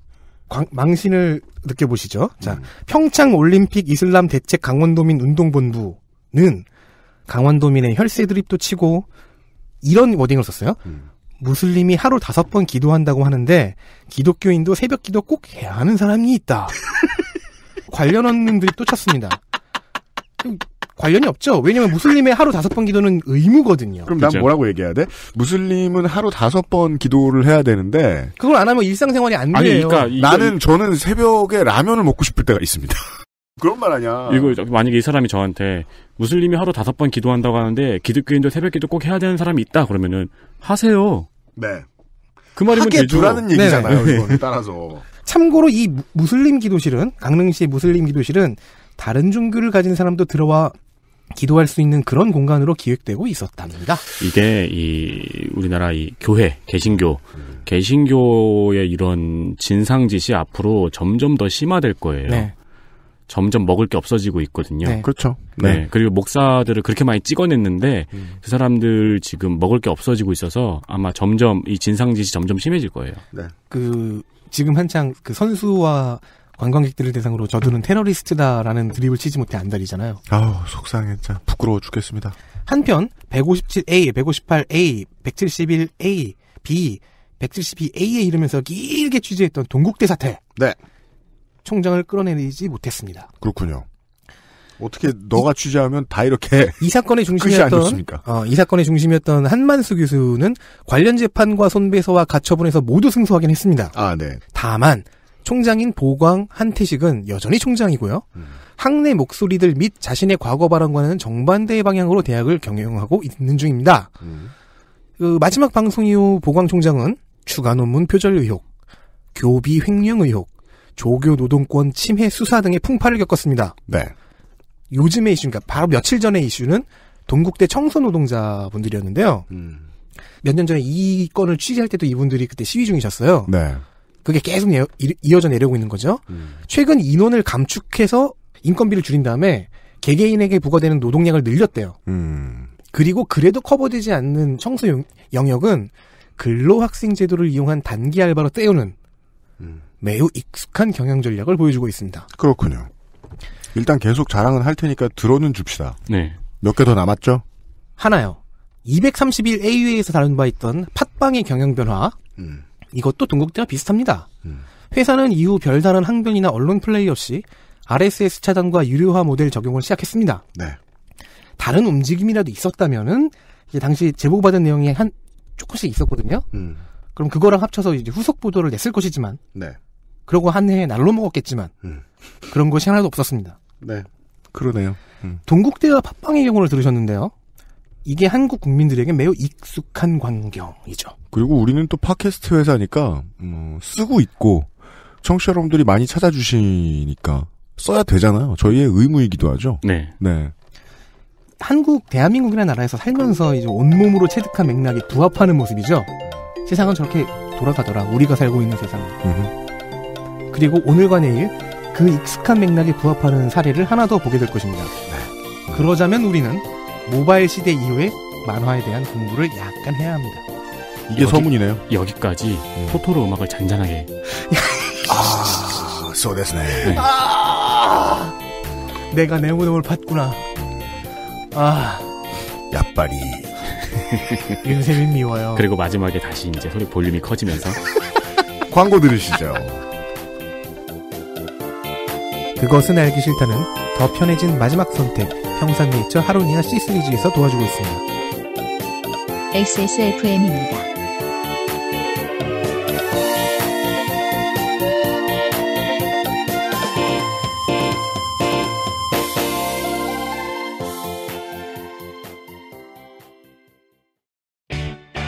광, 망신을 느껴보시죠. 음. 자, 평창 올림픽 이슬람 대책 강원도민 운동본부는 강원도민의 혈세 드립도 치고 이런 워딩을 썼어요. 음. 무슬림이 하루 다섯 번 기도한다고 하는데 기독교인도 새벽 기도 꼭 해야 하는 사람이 있다. 관련 언론들이 또 쳤습니다. 관련이 없죠. 왜냐면 무슬림의 하루 다섯 번 기도는 의무거든요. 그럼 난 그렇죠. 뭐라고 얘기해야 돼? 무슬림은 하루 다섯 번 기도를 해야 되는데 그걸 안 하면 일상생활이 안 아니, 돼요. 그러니까 이거, 나는 저는 새벽에 라면을 먹고 싶을 때가 있습니다. 그런 말 아니야. 이거 만약에 이 사람이 저한테 무슬림이 하루 다섯 번 기도한다고 하는데 기독교인도 새벽 기도 꼭 해야 되는 사람이 있다 그러면은 하세요. 네. 그 말이면 하게 되죠. 두라는 네, 네. 얘기잖아요. 네. 이거 따라서. 참고로 이 무슬림 기도실은 강릉시의 무슬림 기도실은 다른 종교를 가진 사람도 들어와 기도할 수 있는 그런 공간으로 기획되고 있었답니다. 이게 이 우리나라 이 교회 개신교 음. 개신교의 이런 진상짓이 앞으로 점점 더 심화될 거예요. 네. 점점 먹을 게 없어지고 있거든요. 네. 그렇죠. 네. 네. 그리고 목사들을 그렇게 많이 찍어냈는데 음. 그 사람들 지금 먹을 게 없어지고 있어서 아마 점점 이 진상짓이 점점 심해질 거예요. 네. 그 지금 한창 그 선수와 관광객들을 대상으로 저들은 테러리스트다라는 드립을 치지 못해 안달이잖아요. 아우 속상해 진짜 부끄러워 죽겠습니다. 한편 157A, 158A, 171A, B, 172A에 이르면서 길게 취재했던 동국대 사태. 네. 총장을 끌어내리지 못했습니다. 그렇군요. 어떻게 너가 이, 취재하면 다 이렇게 이 사건의 중심이었던 어, 이 사건의 중심이었던 한만수 교수는 관련 재판과 손배서와 가처분에서 모두 승소하긴 했습니다. 아, 네. 다만 총장인 보광, 한태식은 여전히 총장이고요. 음. 학내 목소리들 및 자신의 과거 발언과는 정반대의 방향으로 대학을 경영하고 있는 중입니다. 음. 그 마지막 방송 이후 보광 총장은 추가 논문 표절 의혹, 교비 횡령 의혹, 조교 노동권 침해 수사 등의 풍파를 겪었습니다. 네. 요즘의 이슈니까 그러니까 바로 며칠 전의 이슈는 동국대 청소 노동자분들이었는데요. 음. 몇년 전에 이 건을 취재할 때도 이분들이 그때 시위 중이셨어요. 네. 그게 계속 내 이어져 내려오고 있는 거죠. 음. 최근 인원을 감축해서 인건비를 줄인 다음에 개개인에게 부과되는 노동량을 늘렸대요. 음. 그리고 그래도 커버되지 않는 청소 용, 영역은 근로학생 제도를 이용한 단기 알바로 떼우는 음. 매우 익숙한 경영 전략을 보여주고 있습니다. 그렇군요. 일단 계속 자랑은 할 테니까 들어는 줍시다. 네. 몇 개 더 남았죠? 하나요. 231 AU에서 다룬 바 있던 팟빵의 경영 변화. 음. 이것도 동국대와 비슷합니다. 음. 회사는 이후 별다른 항변이나 언론 플레이 없이 RSS 차단과 유료화 모델 적용을 시작했습니다. 네. 다른 움직임이라도 있었다면은 이제 당시 제보받은 내용이 한 조금씩 있었거든요. 음. 그럼 그거랑 합쳐서 이제 후속 보도를 냈을 것이지만, 네. 그러고 한 해에 날로 먹었겠지만 음. 그런 것이 하나도 없었습니다. 네, 그러네요. 음. 동국대와 팟빵의 경우를 들으셨는데요. 이게 한국 국민들에게 매우 익숙한 광경이죠. 그리고 우리는 또 팟캐스트 회사니까 음, 쓰고 있고 청취자 여러분들이 많이 찾아주시니까 써야 되잖아요. 저희의 의무이기도 하죠. 네. 네. 한국 대한민국이라는 나라에서 살면서 이제 온몸으로 체득한 맥락이 부합하는 모습이죠. 세상은 저렇게 돌아가더라. 우리가 살고 있는 세상 그리고 오늘과 내일 그 익숙한 맥락에 부합하는 사례를 하나 더 보게 될 것입니다. 네. 그러자면 우리는 모바일 시대 이후에 만화에 대한 공부를 약간 해야 합니다. 이게 여기, 서문이네요. 여기까지 음. 토토로 음악을 잔잔하게. 아, 소데스네. 네. 아, 내가 내모노을 봤구나. 아, 야빨이. 윤세민 미워요. 그리고 마지막에 다시 이제 소리 볼륨이 커지면서 광고 들으시죠. 그것은 알기 싫다는 더 편해진 마지막 선택. 평상네이처하루니아 C시리즈에서 도와주고 있습니다. XSFM입니다.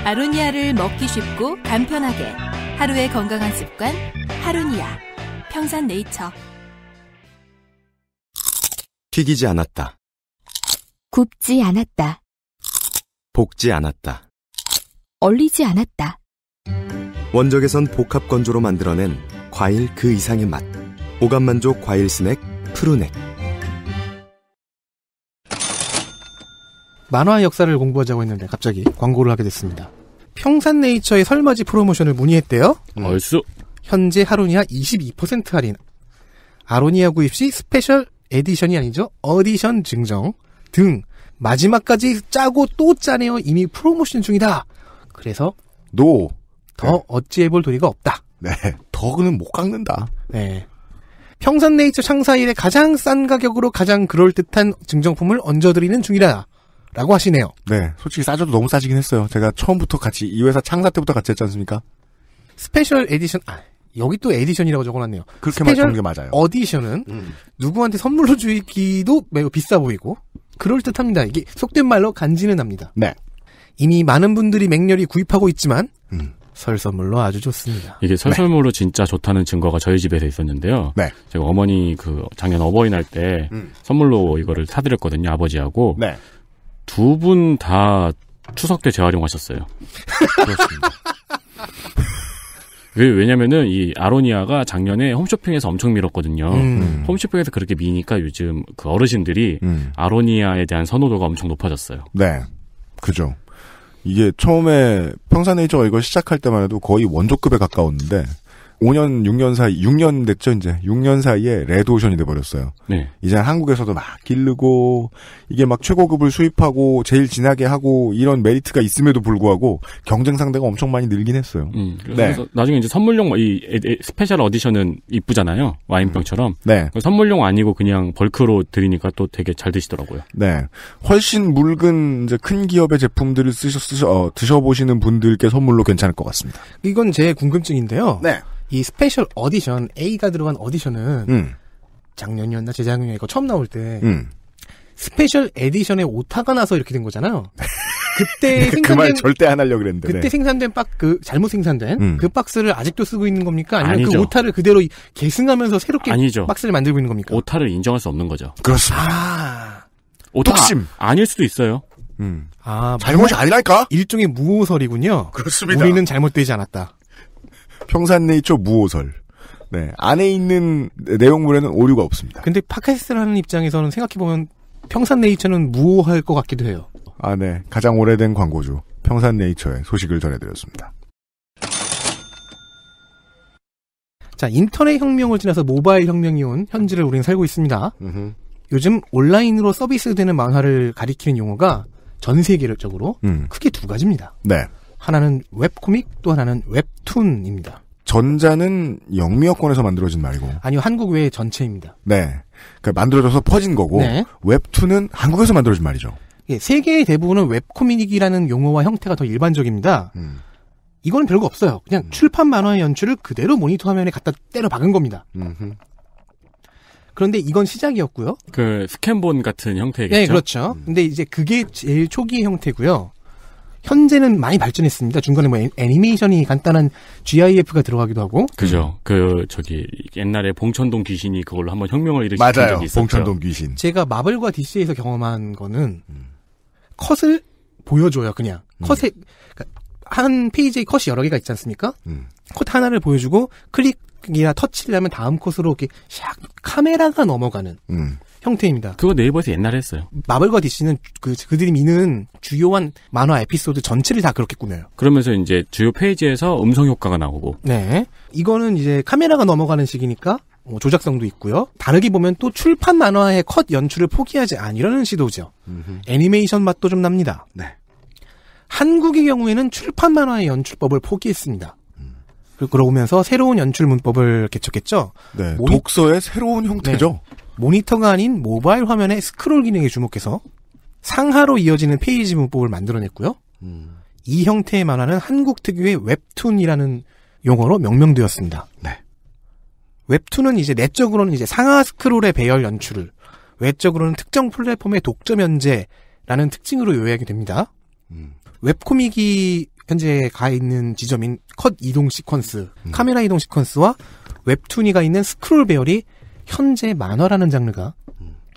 아로니아를 먹기 쉽고 간편하게 하루의 건강한 습관 하루니아 평산네이처 튀기지 않았다. 굽지 않았다. 볶지 않았다. 얼리지 않았다. 원적에선 복합 건조로 만들어낸 과일 그 이상의 맛. 오감 만족 과일 스낵 푸르넥. 만화 역사를 공부하자고 했는데 갑자기 광고를 하게 됐습니다. 평산네이처의 설맞이 프로모션을 문의했대요. 음. 얼쑤. 현재 하루니아 22% 할인. 아로니아 구입 시 스페셜 에디션이 아니죠. 어디션 증정. 등 마지막까지 짜고 또 짜네요. 이미 프로모션 중이다. 그래서 노. 더 네. 어찌해볼 도리가 없다. 네. 더는 못 깎는다. 네. 평산네이처 창사일에 가장 싼 가격으로 가장 그럴듯한 증정품을 얹어드리는 중이라 라고 하시네요. 네. 솔직히 싸져도 너무 싸지긴 했어요. 제가 처음부터 같이, 이 회사 창사 때부터 같이 했지 않습니까? 스페셜 에디션, 아, 여기 또 에디션이라고 적어놨네요. 그렇게 말하는 게 맞아요. 어디션은 음. 누구한테 선물로 주기도 매우 비싸 보이고 그럴듯합니다. 이게 속된 말로 간지는 합니다. 네. 이미 많은 분들이 맹렬히 구입하고 있지만 음. 설 선물로 아주 좋습니다. 이게 설 네. 선물로 네. 진짜 좋다는 증거가 저희 집에서 있었는데요. 네. 제가 어머니 그 작년 어버이날 때 음. 선물로 이거를 사드렸거든요. 아버지하고 네. 두 분 다 추석 때 재활용하셨어요. 그렇습니다. 그 왜냐면은 이 아로니아가 작년에 홈쇼핑에서 엄청 밀었거든요. 음. 음. 홈쇼핑에서 그렇게 미니까 요즘 그 어르신들이 음. 아로니아에 대한 선호도가 엄청 높아졌어요. 네. 그죠. 이게 처음에 평산네이처가 이걸 시작할 때만 해도 거의 원조급에 가까웠는데 5년, 6년 사이, 6년 됐죠, 이제. 6년 사이에 레드오션이 돼버렸어요. 네. 이제 한국에서도 막 기르고, 이게 막 최고급을 수입하고, 제일 진하게 하고, 이런 메리트가 있음에도 불구하고, 경쟁 상대가 엄청 많이 늘긴 했어요. 음, 그래서, 네. 나중에 이제 선물용, 뭐 이, 에, 에, 스페셜 어디션은 이쁘잖아요. 와인병처럼. 음, 네. 선물용 아니고 그냥 벌크로 드리니까 또 되게 잘 드시더라고요. 네. 훨씬 묽은, 이제 큰 기업의 제품들을 쓰셔, 쓰셔, 어, 드셔보시는 분들께 선물로 괜찮을 것 같습니다. 이건 제 궁금증인데요. 네. 이 스페셜 어디션 A가 들어간 오디션은 음. 작년이었나 재작년에 이거 처음 나올 때 음. 스페셜 에디션에 오타가 나서 이렇게 된 거잖아요. 그때 그 생산된 그 말 절대 안 하려 그랬는데 그때 네. 생산된 박그 잘못 생산된 음. 그 박스를 아직도 쓰고 있는 겁니까? 아니면 그 아니죠. 그 오타를 그대로 계승하면서 새롭게 아니죠. 박스를 만들고 있는 겁니까? 오타를 인정할 수 없는 거죠. 그렇습니다. 아, 아. 오타 독심. 아닐 수도 있어요. 음. 음. 아, 잘못이 아니랄까? 일종의 무호설이군요. 그렇습니다. 우리는 잘못되지 않았다. 평산네이처 무오설 네, 안에 있는 내용물에는 오류가 없습니다. 근데 팟캐스트라는 입장에서는 생각해보면 평산네이처는 무오할것 같기도 해요. 아, 네. 가장 오래된 광고주 평산네이처의 소식을 전해드렸습니다. 자, 인터넷 혁명을 지나서 모바일 혁명이 온 현지를 우리는 살고 있습니다. 으흠. 요즘 온라인으로 서비스되는 만화를 가리키는 용어가 전 세계적으로 음. 크게 두 가지입니다. 네. 하나는 웹코믹 또 하나는 웹툰입니다. 전자는 영미어권에서 만들어진 말이고 아니요 한국 외의 전체입니다. 네, 그러니까 만들어져서 퍼진 거고 네. 웹툰은 한국에서 만들어진 말이죠. 예, 세계의 대부분은 웹코믹이라는 용어와 형태가 더 일반적입니다. 음. 이건 별거 없어요. 그냥 음. 출판 만화의 연출을 그대로 모니터 화면에 갖다 때려 박은 겁니다. 음흠. 그런데 이건 시작이었고요. 그 스캔본 같은 형태겠죠. 네, 그렇죠. 음. 근데 이제 그게 제일 초기의 형태고요. 현재는 많이 발전했습니다. 중간에 뭐 애니메이션이 간단한 GIF가 들어가기도 하고. 그죠. 그 저기 옛날에 봉천동 귀신이 그걸로 한번 혁명을 일으킨 적이 있었죠. 봉천동 귀신. 제가 마블과 DC에서 경험한 거는 음. 컷을 보여줘요. 그냥 음. 컷에 그러니까 한 페이지에 컷이 여러 개가 있지 않습니까? 음. 컷 하나를 보여주고 클릭이나 터치를 하면 다음 컷으로 이렇게 샥 카메라가 넘어가는. 음. 형태입니다. 그거 네이버에서 옛날에 했어요. 마블과 DC는 그, 그들이 미는 주요한 만화 에피소드 전체를 다 그렇게 꾸며요. 그러면서 이제 주요 페이지에서 음성 효과가 나오고. 네. 이거는 이제 카메라가 넘어가는 시기니까뭐 조작성도 있고요. 다르게 보면 또 출판 만화의 컷 연출을 포기하지 않으려는 시도죠. 애니메이션 맛도 좀 납니다. 네. 한국의 경우에는 출판 만화의 연출법을 포기했습니다. 음. 그러면서 새로운 연출 문법을 개척했죠. 네, 모니... 독서의 새로운 형태죠. 네. 모니터가 아닌 모바일 화면의 스크롤 기능에 주목해서 상하로 이어지는 페이지 문법을 만들어냈고요. 음. 이 형태의 만화는 한국 특유의 웹툰이라는 용어로 명명되었습니다. 네. 웹툰은 이제 내적으로는 이제 상하 스크롤의 배열 연출을 외적으로는 특정 플랫폼의 독점 연재라는 특징으로 요약이 됩니다. 음. 웹코믹이 현재 가 있는 지점인 컷 이동 시퀀스, 음. 카메라 이동 시퀀스와 웹툰이 가 있는 스크롤 배열이 현재 만화라는 장르가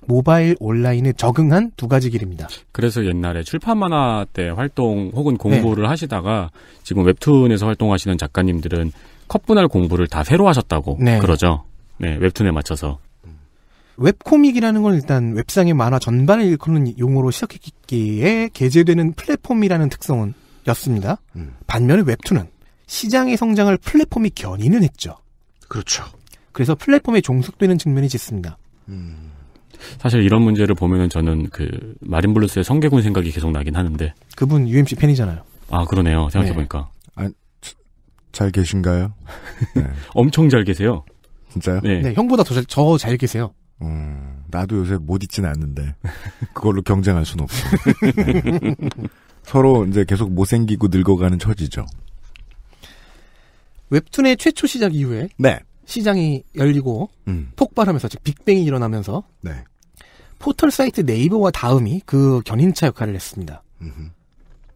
모바일 온라인에 적응한 두 가지 길입니다. 그래서 옛날에 출판 만화 때 활동 혹은 공부를 네. 하시다가 지금 웹툰에서 활동하시는 작가님들은 컵분할 공부를 다 새로 하셨다고 네. 그러죠. 네, 웹툰에 맞춰서. 웹코믹이라는 건 일단 웹상의 만화 전반을 일컫는 용어로 시작했기에 게재되는 플랫폼이라는 특성은 였습니다. 음. 반면에 웹툰은 시장의 성장을 플랫폼이 견인은 했죠. 그렇죠. 그래서 플랫폼에 종속되는 측면이 짙습니다. 음. 사실 이런 문제를 보면은 저는 그 마린블루스의 성계군 생각이 계속 나긴 하는데 그분 UMC 팬이잖아요. 아 그러네요. 생각해 보니까. 네. 아, 잘 계신가요? 네. 엄청 잘 계세요. 진짜요? 네. 네 형보다 더저잘 잘 계세요. 음, 나도 요새 못 있진 않는데 그걸로 경쟁할 순 없어. 네. 서로 이제 계속 못생기고 늙어가는 처지죠. 웹툰의 최초 시작 이후에 네. 시장이 열리고 음. 폭발하면서 즉 빅뱅이 일어나면서 네. 포털 사이트 네이버와 다음이 그 견인차 역할을 했습니다. 음흠.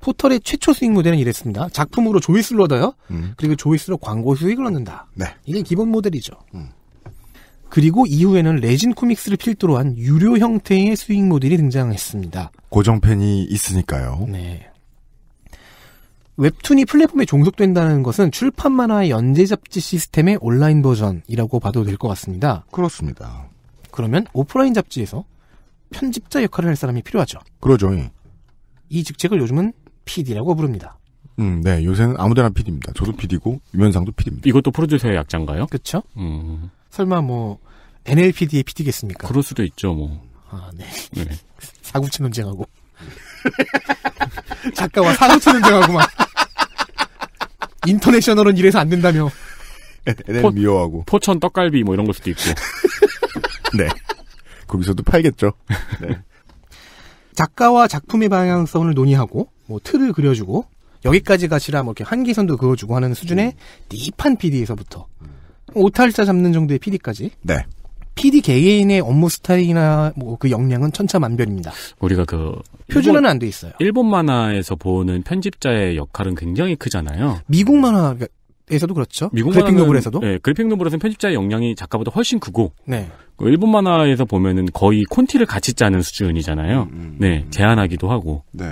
포털의 최초 수익 모델은 이랬습니다. 작품으로 조회수를 얻어요. 음. 그리고 조회수로 광고 수익을 얻는다. 네. 이게 기본 모델이죠. 음. 그리고 이후에는 레진 코믹스를 필두로 한 유료 형태의 수익 모델이 등장했습니다. 고정팬이 있으니까요. 네. 웹툰이 플랫폼에 종속된다는 것은 출판 만화의 연재 잡지 시스템의 온라인 버전이라고 봐도 될 것 같습니다. 그렇습니다. 그러면 오프라인 잡지에서 편집자 역할을 할 사람이 필요하죠. 그러죠. 예. 이 직책을 요즘은 PD라고 부릅니다. 음, 네. 요새는 아무데나 PD입니다. 저도 PD고 유면상도 PD입니다. 이것도 프로듀서의 약자인가요? 그렇죠. 음. 설마 뭐 NLPD의 PD겠습니까? 그럴 수도 있죠, 뭐. 아, 네. 네. 사구치 논쟁하고. 작가와 사고치는 쟁하고만 인터내셔널은 이래서 안 된다며. 포, 미워하고. 포천 떡갈비 뭐 이런 걸 수도 있고. 네. 거기서도 팔겠죠. 네. 작가와 작품의 방향성을 논의하고 뭐 틀을 그려주고 여기까지 가시라 뭐 이렇게 한계선도 그어주고 하는 수준의 음. 딥한 PD에서부터 오탈자 잡는 정도의 PD까지. 네. PD 개인의 개 업무 스타일이나 뭐 그 역량은 천차만별입니다. 우리가 그 표준화는 안 돼 있어요. 일본 만화에서 보는 편집자의 역할은 굉장히 크잖아요. 미국 만화에서도 그렇죠. 미국 그래픽 노블에서도. 네, 그래픽 노블에서는 편집자의 역량이 작가보다 훨씬 크고. 네. 그 일본 만화에서 보면은 거의 콘티를 같이 짜는 수준이잖아요. 음, 음 네, 음. 제한하기도 하고. 네.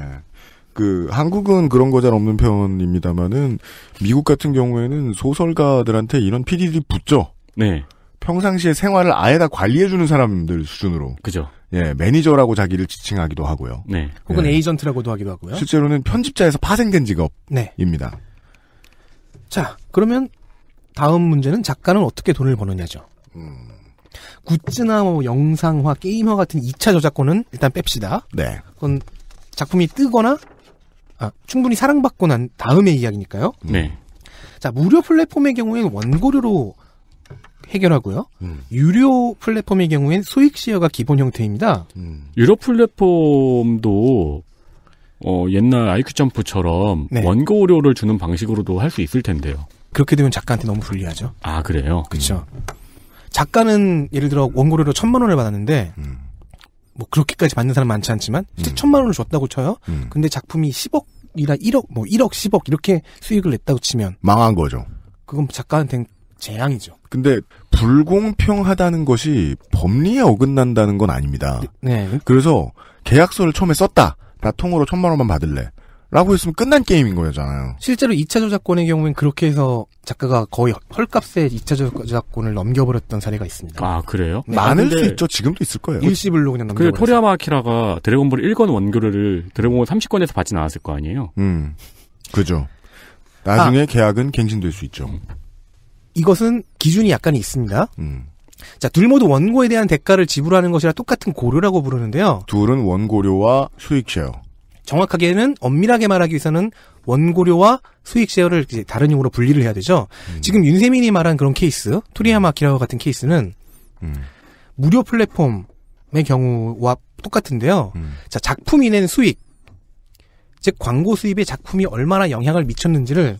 그 한국은 그런 거 잘 없는 편입니다만은 미국 같은 경우에는 소설가들한테 이런 PD들이 붙죠. 네. 평상시에 생활을 아예 다 관리해주는 사람들 수준으로. 그죠. 예, 매니저라고 자기를 지칭하기도 하고요. 네. 혹은 예. 에이전트라고도 하기도 하고요. 실제로는 편집자에서 파생된 네. 직업입니다. 네. 자, 그러면 다음 문제는 작가는 어떻게 돈을 버느냐죠. 음. 굿즈나 뭐 영상화, 게임화 같은 2차 저작권은 일단 뺍시다. 네. 그건 작품이 뜨거나 아, 충분히 사랑받고 난 다음의 이야기니까요. 네. 자, 무료 플랫폼의 경우에는 원고료로 해결하고요. 음. 유료 플랫폼의 경우엔 수익 시어가 기본 형태입니다. 음. 유료 플랫폼도 어, 옛날 IQ 점프처럼 네. 원고 료를 주는 방식으로도 할 수 있을 텐데요. 그렇게 되면 작가한테 너무 불리하죠. 아 그래요? 그렇죠. 작가는 예를 들어 원고료로 천만 원을 받았는데 음. 뭐 그렇게까지 받는 사람 많지 않지만 실제 음. 천만 원을 줬다고 쳐요. 음. 근데 작품이 10억이나 1억 뭐 1억 10억 이렇게 수익을 냈다고 치면 망한 거죠. 그건 작가한테 재앙이죠. 근데 불공평하다는 것이 법리에 어긋난다는 건 아닙니다. 네, 네. 그래서 계약서를 처음에 썼다. 나 통으로 천만 원만 받을래. 라고 했으면 끝난 게임인 거잖아요. 실제로 2차 저작권의 경우엔 그렇게 해서 작가가 거의 헐값에 2차 저작권을 넘겨버렸던 사례가 있습니다. 아, 그래요? 네. 많을 수 있죠. 지금도 있을 거예요. 일시불로 그냥 그 넘겨버렸어요. 그토리아마 아키라가 드래곤볼 1권 원교를 드래곤볼 30권에서 받진 않았을 거 아니에요? 음. 그죠. 나중에 아. 계약은 갱신될 수 있죠. 이것은 기준이 약간 있습니다. 음. 자, 둘 모두 원고에 대한 대가를 지불하는 것이라 똑같은 고료라고 부르는데요. 둘은 원고료와 수익쉐어. 정확하게는 엄밀하게 말하기 위해서는 원고료와 수익쉐어를 이제 다른 용어로 분리를 해야 되죠. 음. 지금 윤세민이 말한 그런 케이스, 투리아마키라와 음. 같은 케이스는 음. 무료 플랫폼의 경우와 똑같은데요. 음. 자, 작품이 낸 수익, 즉 광고 수입에 작품이 얼마나 영향을 미쳤는지를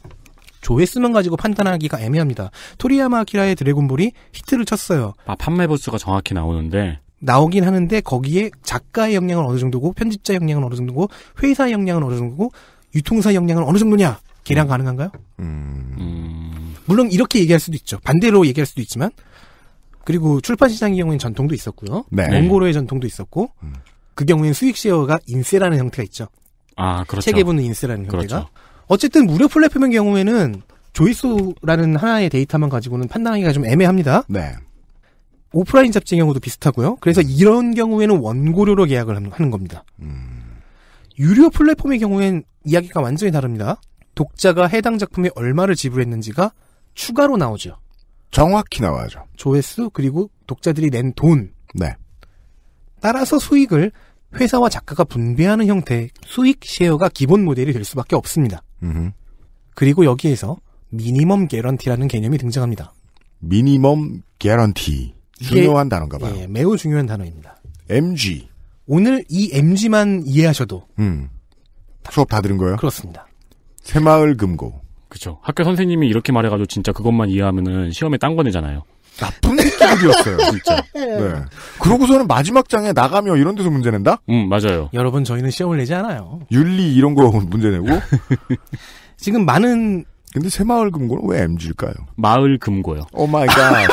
조회수만 가지고 판단하기가 애매합니다. 토리야마 아키라의 드래곤볼이 히트를 쳤어요. 아, 판매 부수가 정확히 나오는데 나오긴 하는데 거기에 작가의 역량은 어느 정도고 편집자 의 역량은 어느 정도고 회사의 역량은 어느 정도고 유통사 의 역량은 어느 정도냐 계량 음. 가능한가요? 음. 음... 물론 이렇게 얘기할 수도 있죠. 반대로 얘기할 수도 있지만 그리고 출판 시장의 경우엔 전통도 있었고요. 네. 몽고로의 전통도 있었고 음. 그경우엔 수익 쉐어가 인세라는 형태가 있죠. 아, 그렇죠. 책 분은 인세라는 그렇죠. 형태가 어쨌든 무료 플랫폼의 경우에는 조회수라는 하나의 데이터만 가지고는 판단하기가 좀 애매합니다. 네. 오프라인 잡지의 경우도 비슷하고요. 그래서 음. 이런 경우에는 원고료로 계약을 하는 겁니다. 음. 유료 플랫폼의 경우에는 이야기가 완전히 다릅니다. 독자가 해당 작품에 얼마를 지불했는지가 추가로 나오죠. 정확히 나와죠. 야 조회수 그리고 독자들이 낸 돈. 네. 따라서 수익을 회사와 작가가 분배하는 형태 수익 셰어가 기본 모델이 될 수밖에 없습니다. 음흠. 그리고 여기에서 미니멈 개런티라는 개념이 등장합니다. 미니멈 개런티. 중요한 단어인가 봐요. 예, 매우 중요한 단어입니다. MG. 오늘 이 MG만 이해하셔도 음. 수업 다 들은 거예요? 그렇습니다. 새마을 금고. 그렇죠. 학교 선생님이 이렇게 말해가지고 진짜 그것만 이해하면은 시험에 딴 거내잖아요. 나쁜 느낌이었어요, 진짜. 네. 그러고서는 마지막 장에 나가며 이런 데서 문제 낸다? 음, 맞아요. 여러분, 저희는 시험을 내지 않아요. 윤리 이런 거 문제 내고? 지금 많은 근데 새마을 금고는 왜 MG일까요? 마을 금고요. 오 마이 갓.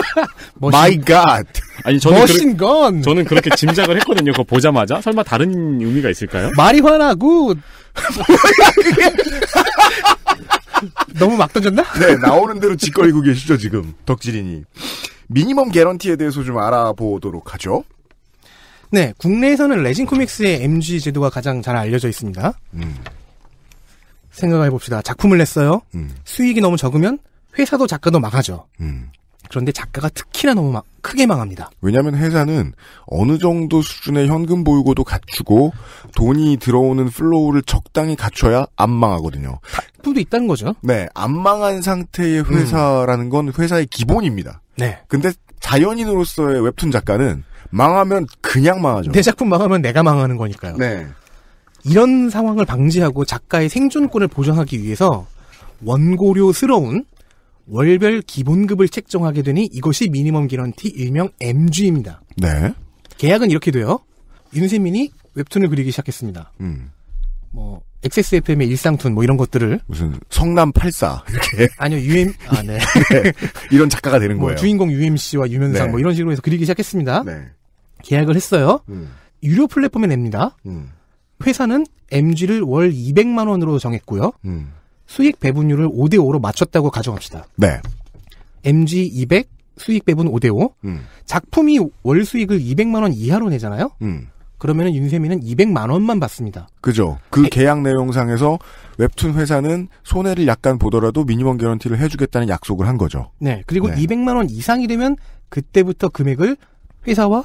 마이 갓. 아니 저는 머신 건. 저는 그렇게 짐작을 했거든요. 그거 보자마자 설마 다른 의미가 있을까요? 마리화나고 너무 막 던졌나? 네, 나오는 대로 짓거리고 계시죠, 지금. 덕질이니 미니멈 개런티에 대해서 좀 알아보도록 하죠. 네, 국내에서는 레진 코믹스의 MG 제도가 가장 잘 알려져 있습니다. 음. 생각해 봅시다. 작품을 냈어요. 음. 수익이 너무 적으면 회사도 작가도 망하죠. 음. 그런데 작가가 특히나 너무 막 크게 망합니다. 왜냐하면 회사는 어느 정도 수준의 현금 보유고도 갖추고 돈이 들어오는 플로우를 적당히 갖춰야 안 망하거든요. 상품도 있다는 거죠. 네, 안 망한 상태의 음. 회사라는 건 회사의 기본입니다. 네. 근데 자연인으로서의 웹툰 작가는 망하면 그냥 망하죠. 내 작품 망하면 내가 망하는 거니까요. 네. 이런 상황을 방지하고 작가의 생존권을 보장하기 위해서 원고료스러운 월별 기본급을 책정하게 되니 이것이 미니멈 기런티 일명 MG입니다. 네. 계약은 이렇게 돼요. 윤세민이 웹툰을 그리기 시작했습니다. 음. 뭐 XSFM의 일상툰 뭐 이런 것들을 무슨 성남 84 이렇게 아니요 UM 아 네. 네. 이런 작가가 되는 뭐 거예요. 주인공 UMC와 유면상 네. 뭐 이런 식으로 해서 그리기 시작했습니다. 네. 계약을 했어요. 음. 유료 플랫폼에 냅니다. 음. 회사는 MG를 월 200만 원으로 정했고요. 음. 수익 배분율을 5대 5로 맞췄다고 가정합시다. 네. MG 200 수익 배분 5대 5. 음. 작품이 월 수익을 200만 원 이하로 내잖아요. 음. 그러면은 윤세민은 200만 원만 받습니다. 그죠. 그 에... 네. 계약 내용상에서 웹툰 회사는 손해를 약간 보더라도 미니멈 개런티를 해주겠다는 약속을 한 거죠. 네. 그리고 네. 200만 원 이상이 되면 그때부터 금액을 회사와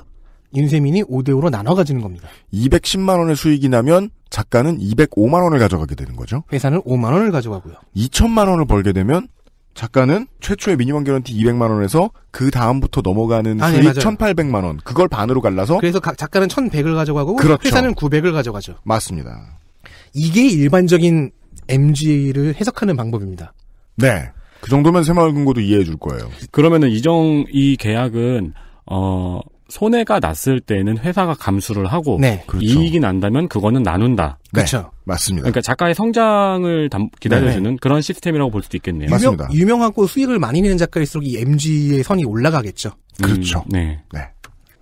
인쇄민이 5대5로 나눠 가지는 겁니다. 210만 원의 수익이 나면 작가는 205만 원을 가져가게 되는 거죠. 회사는 5만 원을 가져가고요. 2천만 원을 벌게 되면 작가는 최초의 미니멈 개런티 200만 원에서 그 다음부터 넘어가는 아, 네, 수익 1,800만 원 그걸 반으로 갈라서 그래서 각 작가는 1,100을 가져가고 그렇죠. 회사는 900을 가져가죠. 맞습니다. 이게 일반적인 MGA를 해석하는 방법입니다. 네. 그 정도면 새마을금고도 이해해 줄 거예요. 그러면은 이정 이 계약은 어 손해가 났을 때는 회사가 감수를 하고 네. 그렇죠. 이익이 난다면 그거는 나눈다. 네. 그렇죠. 맞습니다. 그러니까 작가의 성장을 기다려주는 네, 네 그런 시스템이라고 볼 수도 있겠네요. 유명, 맞습니다. 유명하고 수익을 많이 내는 작가일수록 이 MG의 선이 올라가겠죠. 음, 그렇죠. 네. 네.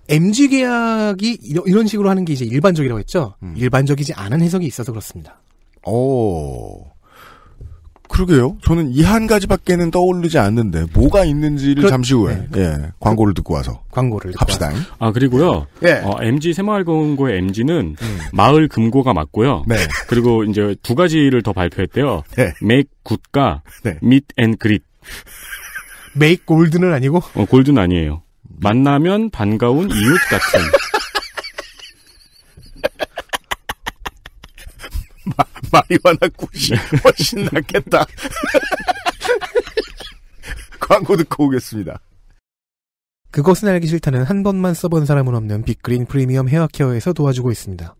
MG 계약이 이런 식으로 하는 게 이제 일반적이라고 했죠. 음. 일반적이지 않은 해석이 있어서 그렇습니다. 오. 그러게요. 저는 이 한 가지밖에는 떠오르지 않는데 뭐가 있는지를 그렇... 잠시 후에 네. 예, 광고를 듣고 와서 광고를 합시다. 아 그리고요. 예. 어, MG 새마을금고의 MG는 음. 마을 금고가 맞고요. 네. 그리고 이제 두 가지를 더 발표했대요. 네. Make Good과 네. Meet and Greet. Make Gold는 아니고? 어, 골드는 아니에요. 만나면 반가운 이웃 같은. 마리화나 굿이 네. 훨씬 낫겠다. 광고 듣고 오겠습니다. 그것은 알기 싫다는 한 번만 써본 사람은 없는 빅그린 프리미엄 헤어케어에서 도와주고 있습니다.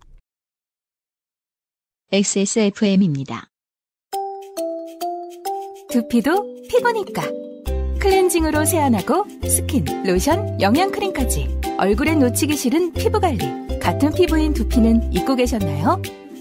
XSFM입니다. 두피도 피부니까 클렌징으로 세안하고 스킨, 로션, 영양크림까지 얼굴에 놓치기 싫은 피부관리 같은 피부인 두피는 잊고 계셨나요?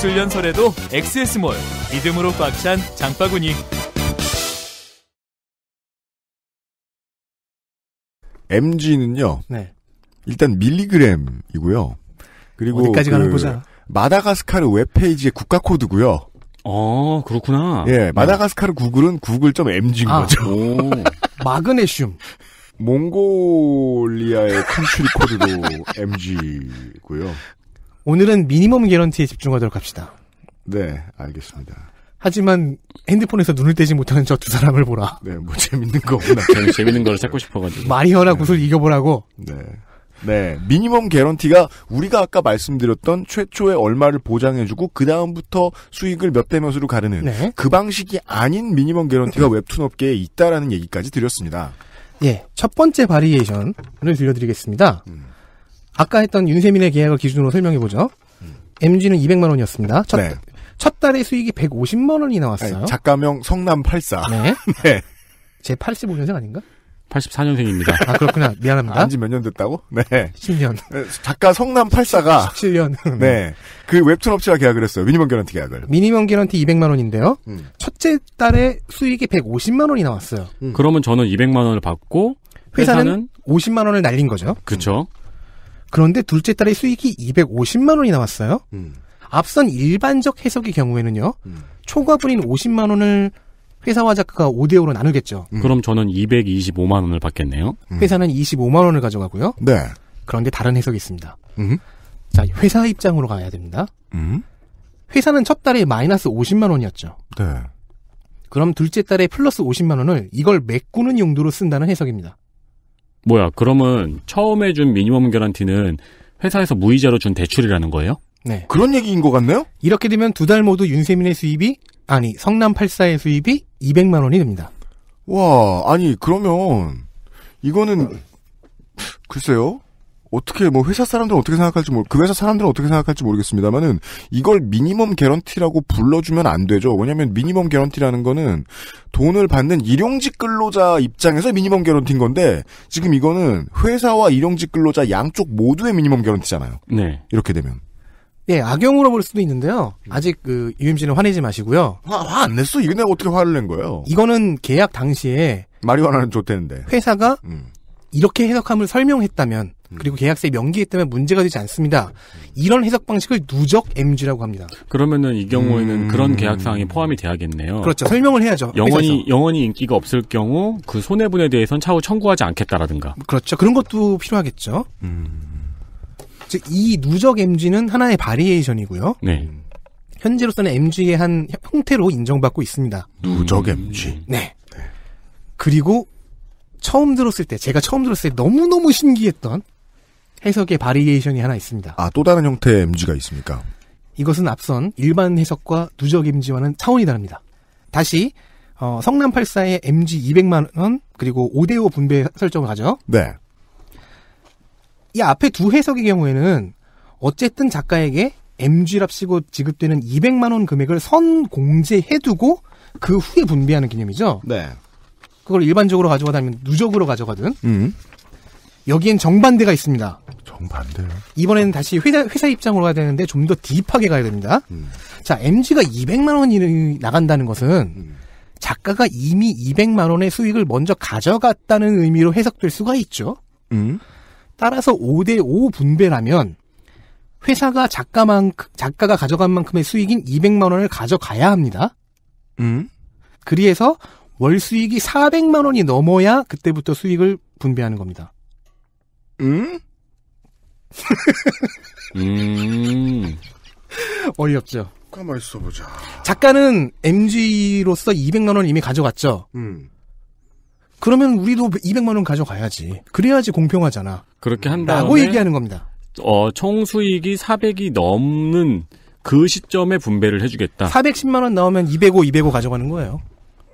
기술 연설에도 XS몰 믿음으로 꽉 찬 장바구니 MG는요. 네. 일단 밀리그램이고요. 그리고 어디까지 가는 그 보자. 마다가스카르 웹페이지의 국가 코드고요. 어, 그렇구나. 예, 마다가스카르 구글은 구글.mg인 아, 거죠. 마그네슘. 몽골리아의 컨트리 코드도 MG고요. 오늘은 미니멈 개런티에 집중하도록 합시다. 네, 알겠습니다. 하지만 핸드폰에서 눈을 떼지 못하는 저 두 사람을 보라. 네, 뭐 재밌는 거 없나. 저는 재밌는 걸 찾고 싶어가지고. 마리어나 구슬 네. 이겨보라고. 네. 네. 미니멈 개런티가 우리가 아까 말씀드렸던 최초의 얼마를 보장해주고 그다음부터 수익을 몇 대 몇으로 가르는 네. 그 방식이 아닌 미니멈 개런티가 웹툰 업계에 있다라는 얘기까지 드렸습니다. 예. 첫 번째 바리에이션을 들려드리겠습니다. 음. 아까 했던 윤세민의 계약을 기준으로 설명해 보죠. 음. MG는 200만 원이었습니다. 첫, 네. 첫 달의 수익이 150만 원이 나왔어요. 아니, 작가명 성남 84. 네. 네. 제 85년생 아닌가? 84년생입니다. 아, 그렇구나. 미안합니다. 아, 안지 몇 년 됐다고? 네. 10년. 작가 성남 84가. 17년. 네. 그 웹툰 업체와 계약을 했어요. 미니멈 개런티 계약을. 미니멈 개런티 200만원인데요. 음. 첫째 달에 수익이 150만원이 나왔어요. 음. 그러면 저는 200만원을 받고, 회사는, 회사는 50만원을 날린 거죠. 그쵸. 음. 그런데 둘째 딸의 수익이 250만 원이 나왔어요. 음. 앞선 일반적 해석의 경우에는요. 음. 초과분인 50만 원을 회사와 작가가 5대 5로 나누겠죠. 음. 그럼 저는 225만 원을 받겠네요. 음. 회사는 25만 원을 가져가고요. 네. 그런데 다른 해석이 있습니다. 음. 자, 회사 입장으로 가야 됩니다. 음. 회사는 첫 달에 마이너스 50만 원이었죠. 네. 그럼 둘째 달에 플러스 50만 원을 이걸 메꾸는 용도로 쓴다는 해석입니다. 뭐야, 그러면 처음에 준 미니멈 결런티는 회사에서 무이자로 준 대출이라는 거예요? 네. 그런 얘기인 것 같네요? 이렇게 되면 두 달 모두 윤세민의 수입이, 아니, 성남 84의 수입이 200만 원이 됩니다. 와, 아니, 그러면, 이거는, 글쎄요. 어떻게 뭐 회사 사람들은 어떻게 생각할지 모르 그 회사 사람들은 어떻게 생각할지 모르겠습니다만은 이걸 미니멈 개런티라고 불러주면 안 되죠. 왜냐하면 미니멈 개런티라는 거는 돈을 받는 일용직 근로자 입장에서 미니멈 개런티인 건데 지금 이거는 회사와 일용직 근로자 양쪽 모두의 미니멈 개런티잖아요. 네. 이렇게 되면. 예, 악용으로 볼 수도 있는데요. 아직 그 UMC는 화내지 마시고요. 화안 냈어? 이거 내가 어떻게 화를 낸 거예요? 이거는 계약 당시에 말이 화나는 좋대는데 회사가 음. 이렇게 해석함을 설명했다면 음. 그리고 계약서에 명기기 때문에 문제가 되지 않습니다. 이런 해석 방식을 누적 MG라고 합니다. 그러면은 이 경우에는 음... 그런 계약 사항이 포함이 돼야겠네요. 그렇죠. 설명을 해야죠. 영원히 회사에 영원히 인기가 없을 경우 그 손해분에 대해서는 차후 청구하지 않겠다라든가. 그렇죠. 그런 것도 필요하겠죠. 음... 즉이 누적 MG는 하나의 바리에이션이고요. 네. 현재로서는 MG의 한 형태로 인정받고 있습니다. 누적 음. MG. 네. 그리고 처음 들었을 때 제가 처음 들었을 때 너무너무 신기했던 해석의 바리에이션이 하나 있습니다. 아, 또 다른 형태의 MG가 있습니까? 이것은 앞선 일반 해석과 누적 MG와는 차원이 다릅니다. 다시 어, 성남8사의 MG 200만 원 그리고 5대5 분배 설정을 하죠. 네. 이 앞에 두 해석의 경우에는 어쨌든 작가에게 MG랍시고 지급되는 200만 원 금액을 선 공제해두고 그 후에 분배하는 개념이죠. 네. 그걸 일반적으로 가져가다면 누적으로 가져가든 음. 여기엔 정반대가 있습니다. 정반대 이번에는 다시 회사, 회사 입장으로 가야 되는데 좀 더 딥하게 가야 됩니다. 음. 자, MG가 200만 원이 나간다는 것은 음. 작가가 이미 200만 원의 수익을 먼저 가져갔다는 의미로 해석될 수가 있죠. 음. 따라서 5대5 분배라면 회사가 작가만 작가가 가져간 만큼의 수익인 200만 원을 가져가야 합니다. 음. 그리해서 월 수익이 400만 원이 넘어야 그때부터 수익을 분배하는 겁니다. 음? 어이없죠. 가만 있어보자. 작가는 MG로서 200만 원 이미 가져갔죠. 음. 그러면 우리도 200만 원 가져가야지. 그래야지 공평하잖아. 그렇게 한다고 얘기하는 겁니다. 어, 총 수익이 400이 넘는 그 시점에 분배를 해주겠다. 410만 원 나오면 205, 205 가져가는 거예요.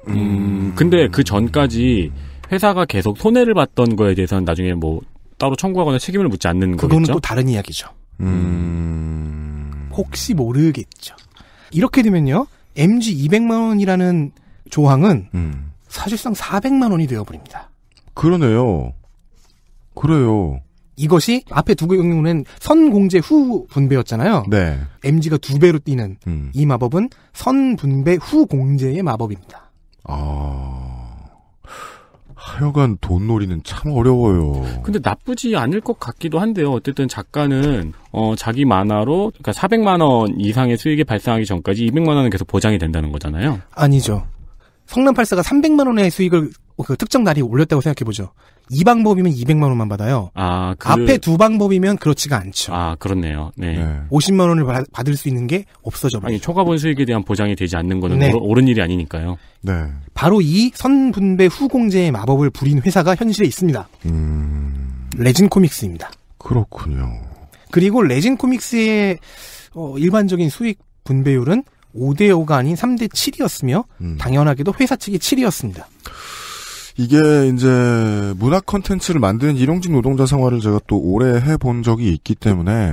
음, 근데 그 전까지 회사가 계속 손해를 봤던 거에 대해서는 나중에 뭐 따로 청구하거나 책임을 묻지 않는 거겠죠. 그거는 또 다른 이야기죠. 음... 혹시 모르겠죠. 이렇게 되면요. MG 200만 원이라는 조항은 음. 사실상 400만 원이 되어버립니다. 그러네요. 그래요. 이것이 앞에 두 경우는 선공제 후 분배였잖아요. 네. MG가 두 배로 뛰는 음. 이 마법은 선분배 후 공제의 마법입니다. 아. 하여간 돈놀이는 참 어려워요. 근데 나쁘지 않을 것 같기도 한데요. 어쨌든 작가는 어, 자기 만화로 그러니까 400만 원 이상의 수익이 발생하기 전까지 200만 원은 계속 보장이 된다는 거잖아요. 아니죠. 성남팔사가 300만 원의 수익을 그 특정 날이 올렸다고 생각해 보죠. 이 방법이면 200만 원만 받아요. 아, 그... 앞에 두 방법이면 그렇지가 않죠. 아, 그렇네요. 네. 네. 50만 원을 받, 받을 수 있는 게 없어져 버리죠. 아니, 초과분 수익에 대한 보장이 되지 않는 거는 네. 옳은 일이 아니니까요. 네. 바로 이 선분배 후공제의 마법을 부린 회사가 현실에 있습니다. 음... 레진 코믹스입니다. 그렇군요. 그리고 레진 코믹스의 어, 일반적인 수익 분배율은 5대 5가 아닌 3대 7이었으며 음. 당연하게도 회사 측이 7이었습니다. 이게 이제 문화 컨텐츠를 만드는 일용직 노동자 생활을 제가 또 오래 해본 적이 있기 때문에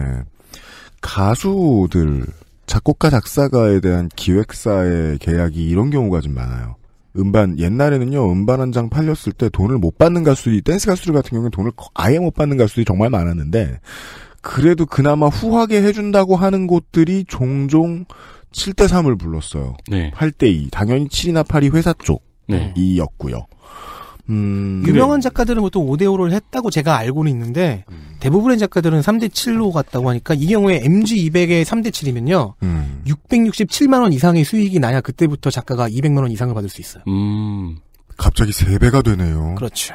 가수들 작곡가 작사가에 대한 기획사의 계약이 이런 경우가 좀 많아요. 음반 옛날에는요 음반 한 장 팔렸을 때 돈을 못 받는 가수들이 댄스 가수들 같은 경우는 돈을 아예 못 받는 가수들이 정말 많았는데 그래도 그나마 후하게 해준다고 하는 곳들이 종종 7대 3을 불렀어요. 네. 8대 2 당연히 7이나 8이 회사 쪽이었고요. 네. 음, 유명한 그래 작가들은 보통 5대5를 했다고 제가 알고는 있는데 음. 대부분의 작가들은 3대7로 갔다고 하니까 이 경우에 MG200에 3대7이면요. 음. 667만원 이상의 수익이 나야 그때부터 작가가 200만원 이상을 받을 수 있어요. 음. 갑자기 3배가 되네요. 그렇죠.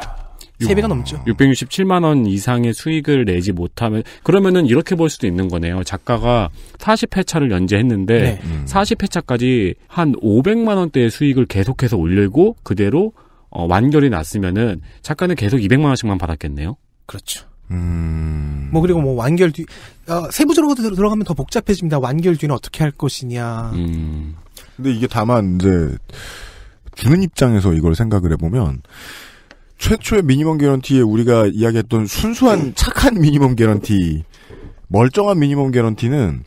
3배가 넘죠. 667만 원 이상의 수익을 내지 못하면 그러면은 이렇게 볼 수도 있는 거네요. 작가가 40회차를 연재했는데 네. 40회차까지 음. 한 500만 원대의 수익을 계속해서 올리고 그대로 어, 완결이 났으면은 작가는 계속 200만 원씩만 받았겠네요. 그렇죠. 음... 뭐 그리고 뭐 완결 뒤 어, 세부적으로 들어가면 더 복잡해집니다. 완결 뒤는 어떻게 할 것이냐. 음... 근데 이게 다만 이제 주는 입장에서 이걸 생각을 해보면 최초의 미니멈 개런티에 우리가 이야기했던 순수한 네. 착한 미니멈 개런티 멀쩡한 미니멈 개런티는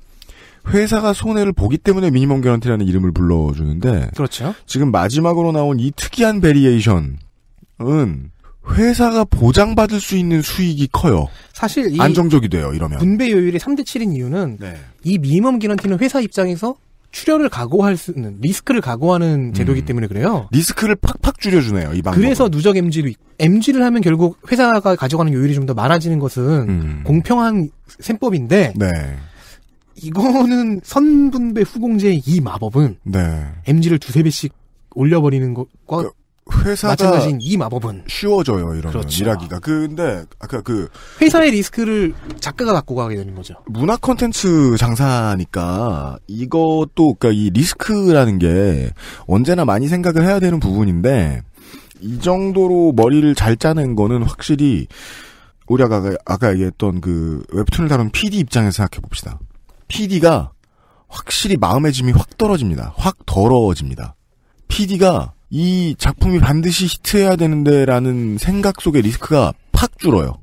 회사가 손해를 보기 때문에 미니멈 개런티라는 이름을 불러주는데 그렇죠. 지금 마지막으로 나온 이 특이한 베리에이션은 회사가 보장받을 수 있는 수익이 커요. 사실 안정적이 돼요. 이러면 분배 요율이 3대 7인 이유는 네. 이 미니멈 개런티는 회사 입장에서 출혈을 각오할 수 있는 리스크를 각오하는 음. 제도이기 음. 때문에 그래요. 리스크를 팍팍 줄여주네요. 이 방법. 그래서 누적 MG를 MG를 하면 결국 회사가 가져가는 요율이 좀 더 많아지는 것은 음. 공평한 셈법인데 네. 이거는 선분배 후공제의 이 마법은 네. MG를 두세 배씩 올려버리는 것과 그 회사가 마찬가지인 이 마법은 쉬워져요 이런 그렇죠. 일하기가 근데 아까 그 회사의 리스크를 작가가 갖고 가게 되는 거죠 문화 콘텐츠 장사니까 이것도 그니까이 리스크라는 게 언제나 많이 생각을 해야 되는 부분인데 이 정도로 머리를 잘 짜는 거는 확실히 우리가 아까, 아까 얘기했던 그 웹툰을 다룬 PD 입장에서 생각해 봅시다 PD가 확실히 마음의 짐이 확 떨어집니다. 확 더러워집니다. PD가 이 작품이 반드시 히트해야 되는데라는 생각 속의 리스크가 팍 줄어요.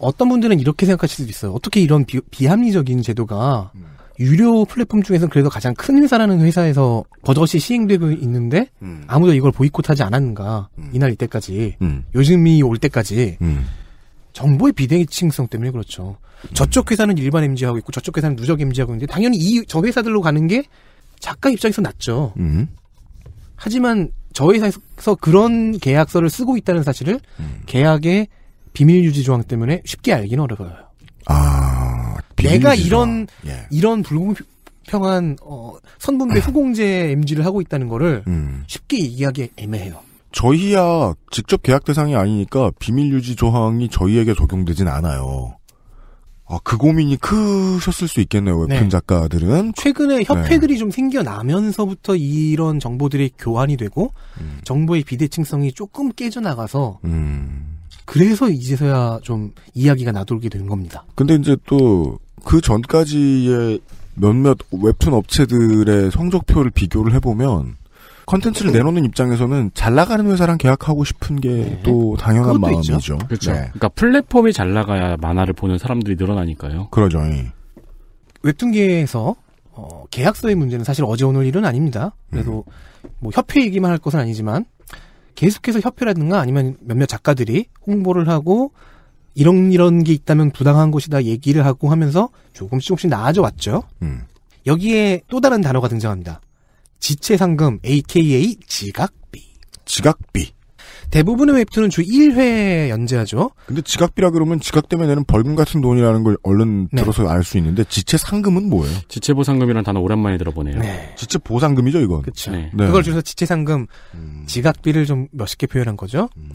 어떤 분들은 이렇게 생각하실 수도 있어요. 어떻게 이런 비, 합리적인 제도가 유료 플랫폼 중에서 그래도 가장 큰 회사라는 회사에서 버젓이 시행되고 있는데 음. 아무도 이걸 보이콧하지 않았는가 음. 이날 이때까지 음. 요즘이 올 때까지 정보의 비대칭성 때문에 그렇죠. 음. 저쪽 회사는 일반 MG하고 있고 저쪽 회사는 누적 MG하고 있는데 당연히 이 저 회사들로 가는 게 작가 입장에서 낫죠. 음. 하지만 저 회사에서 그런 계약서를 쓰고 있다는 사실을 음. 계약의 비밀 유지 조항 때문에 쉽게 알기는 어려워요. 아, 내가 이런 예. 이런 불공평한 어, 선분배 음. 후공제 MG를 하고 있다는 거를 음. 쉽게 얘기하기 애매해요. 저희야 직접 계약 대상이 아니니까 비밀 유지 조항이 저희에게 적용되진 않아요. 아, 그 고민이 크셨을 수 있겠네요, 웹툰 네. 작가들은. 최근에 협회들이 네. 좀 생겨나면서부터 이런 정보들이 교환이 되고, 음. 정보의 비대칭성이 조금 깨져나가서, 음. 그래서 이제서야 좀 이야기가 나돌게 된 겁니다. 근데 이제 또, 그 전까지의 몇몇 웹툰 업체들의 성적표를 비교를 해보면, 컨텐츠를 네. 내놓는 입장에서는 잘 나가는 회사랑 계약하고 싶은 게또 네. 당연한 마음이죠. 있죠. 그렇죠. 네. 그러니까 플랫폼이 잘 나가야 만화를 보는 사람들이 늘어나니까요. 그러죠. 예. 웹툰계에서 어, 계약서의 문제는 사실 어제 오늘 일은 아닙니다. 그래도 음. 뭐협회얘기만할 것은 아니지만 계속해서 협회라든가 아니면 몇몇 작가들이 홍보를 하고 이런 이런 게 있다면 부당한 것이다 얘기를 하고 하면서 조금씩 조금씩 나아져 왔죠. 음. 여기에 또 다른 단어가 등장합니다. 지체상금 aka 지각비. 지각비. 대부분의 웹툰은 주 1회 연재하죠. 근데 지각비라 그러면 지각 때문에 내는 벌금 같은 돈이라는 걸 얼른 네. 들어서 알 수 있는데 지체 상금은 뭐예요? 지체 보상금이라는 단어 오랜만에 들어보네요. 네. 지체 보상금이죠, 이건. 그렇죠. 네. 그걸 줄여서 지체 상금, 음. 지각비를 좀 멋있게 표현한 거죠. 음...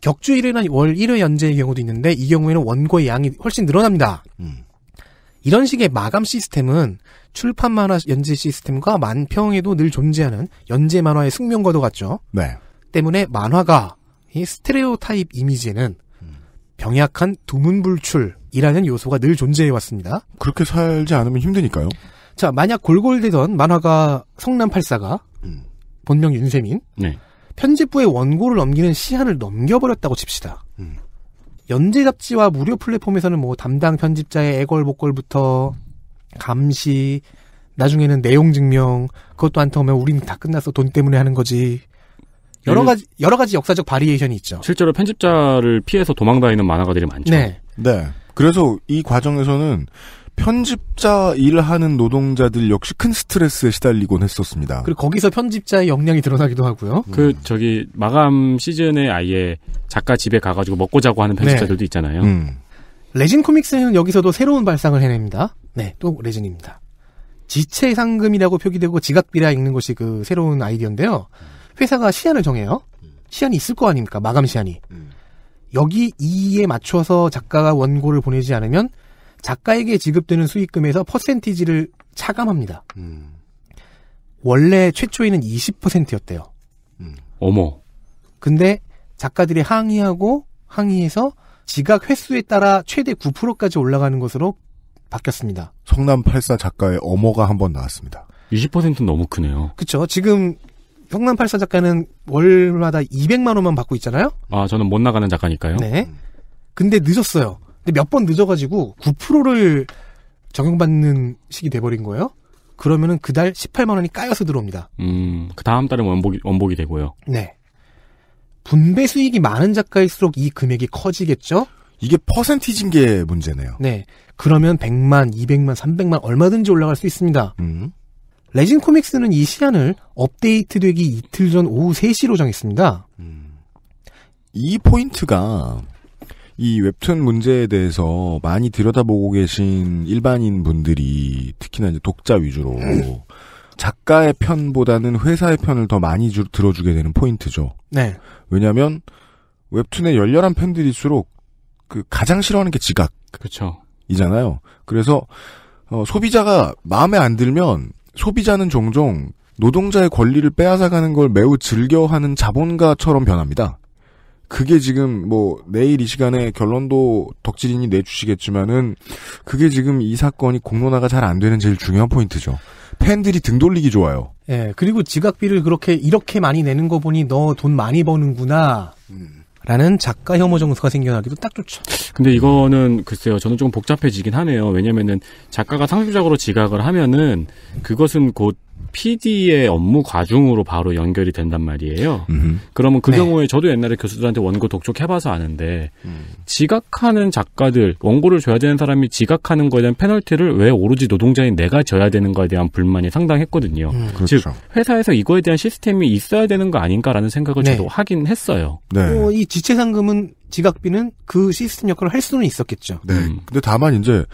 격주 일이나월 1회 연재의 경우도 있는데 이 경우에는 원고의 양이 훨씬 늘어납니다. 음... 이런 식의 마감 시스템은 출판 만화 연재 시스템과 만평에도 늘 존재하는 연재 만화의 숙명과도 같죠. 네. 때문에 만화가 이 스테레오 타입 이미지에는 병약한 두문불출이라는 요소가 늘 존재해 왔습니다. 그렇게 살지 않으면 힘드니까요. 자, 만약 골골대던 만화가 성남팔사가 음. 본명 윤세민 네. 편집부의 원고를 넘기는 시한을 넘겨버렸다고 칩시다. 음. 연재 잡지와 무료 플랫폼에서는 뭐 담당 편집자의 애걸복걸부터 감시, 나중에는 내용 증명, 그것 도안 통하면 우리는 다 끝났어. 돈 때문에 하는 거지. 여러 그 가지 여러 가지 역사적 바리에이션이 있죠. 실제로 편집자를 피해서 도망다니는 만화가들이 많죠. 네. 네. 그래서 이 과정에서는 편집자 일 하는 노동자들 역시 큰 스트레스에 시달리곤 했었습니다. 그리고 거기서 편집자의 역량이 드러나기도 하고요. 음. 그 음. 저기 마감 시즌에 아예 작가 집에 가가지고 먹고 자고 하는 네. 편집자들도 네. 있잖아요. 음. 레진 코믹스는 여기서도 새로운 발상을 해냅니다. 네, 또 레진입니다. 지체 상금이라고 표기되고 지각 비라 읽는 것이 그 새로운 아이디어인데요. 회사가 시한을 정해요. 시한이 있을 거 아닙니까? 마감 시한이. 여기 이에 맞춰서 작가가 원고를 보내지 않으면 작가에게 지급되는 수익금에서 퍼센티지를 차감합니다. 음. 원래 최초에는 20%였대요. 음. 어머. 근데 작가들이 항의하고 항의해서 지각 횟수에 따라 최대 9%까지 올라가는 것으로 바뀌었습니다. 성남 84 작가의 어머가 한 번 나왔습니다. 20%는 너무 크네요. 그렇죠. 지금 성남 84 작가는 월마다 200만 원만 받고 있잖아요. 아, 저는 못 나가는 작가니까요. 네. 근데 늦었어요. 근데 몇 번 늦어가지고 9%를 적용받는 식이 돼버린 거예요. 그러면은 그달 18만 원이 까여서 들어옵니다. 음, 그 다음 달은 원복이, 원복이 되고요. 네. 분배 수익이 많은 작가일수록 이 금액이 커지겠죠? 이게 퍼센티지인 게 문제네요. 네. 그러면 100만, 200만, 300만 얼마든지 올라갈 수 있습니다. 음. 레진 코믹스는 이 시한을 업데이트되기 이틀 전 오후 3시로 정했습니다. 음. 이 포인트가 이 웹툰 문제에 대해서 많이 들여다보고 계신 일반인 분들이 특히나 이제 독자 위주로 작가의 편보다는 회사의 편을 더 많이 주, 들어주게 되는 포인트죠. 네. 왜냐하면 웹툰의 열렬한 팬들일수록 그 가장 싫어하는 게 지각. 그렇죠. 이잖아요. 그래서 어, 소비자가 마음에 안 들면 소비자는 종종 노동자의 권리를 빼앗아가는 걸 매우 즐겨하는 자본가처럼 변합니다. 그게 지금 뭐 내일 이 시간에 결론도 덕질인이 내주시겠지만은 그게 지금 이 사건이 공론화가 잘 안 되는 제일 중요한 포인트죠. 팬들이 등 돌리기 좋아요. 예, 그리고 지각비를 그렇게 이렇게 많이 내는 거 보니 너 돈 많이 버는구나. 라는 작가 혐오 정서가 생겨나기도 딱 좋죠. 근데 이거는 글쎄요, 저는 좀 복잡해지긴 하네요. 왜냐면은 작가가 상습적으로 지각을 하면은 그것은 곧 PD의 업무 과중으로 바로 연결이 된단 말이에요. 음흠. 그러면 그 네. 경우에 저도 옛날에 교수들한테 원고 독촉해봐서 아는데 음. 지각하는 작가들 원고를 줘야 되는 사람이 지각하는 거에 대한 페널티를 왜 오로지 노동자인 내가 져야 되는 거에 대한 불만이 상당했거든요. 음. 그렇죠. 즉 회사에서 이거에 대한 시스템이 있어야 되는 거 아닌가라는 생각을 네. 저도 하긴 했어요. 네. 어, 이 지체상금은 지각비는 그 시스템 역할을 할 수는 있었겠죠. 네. 음. 근데 다만 이제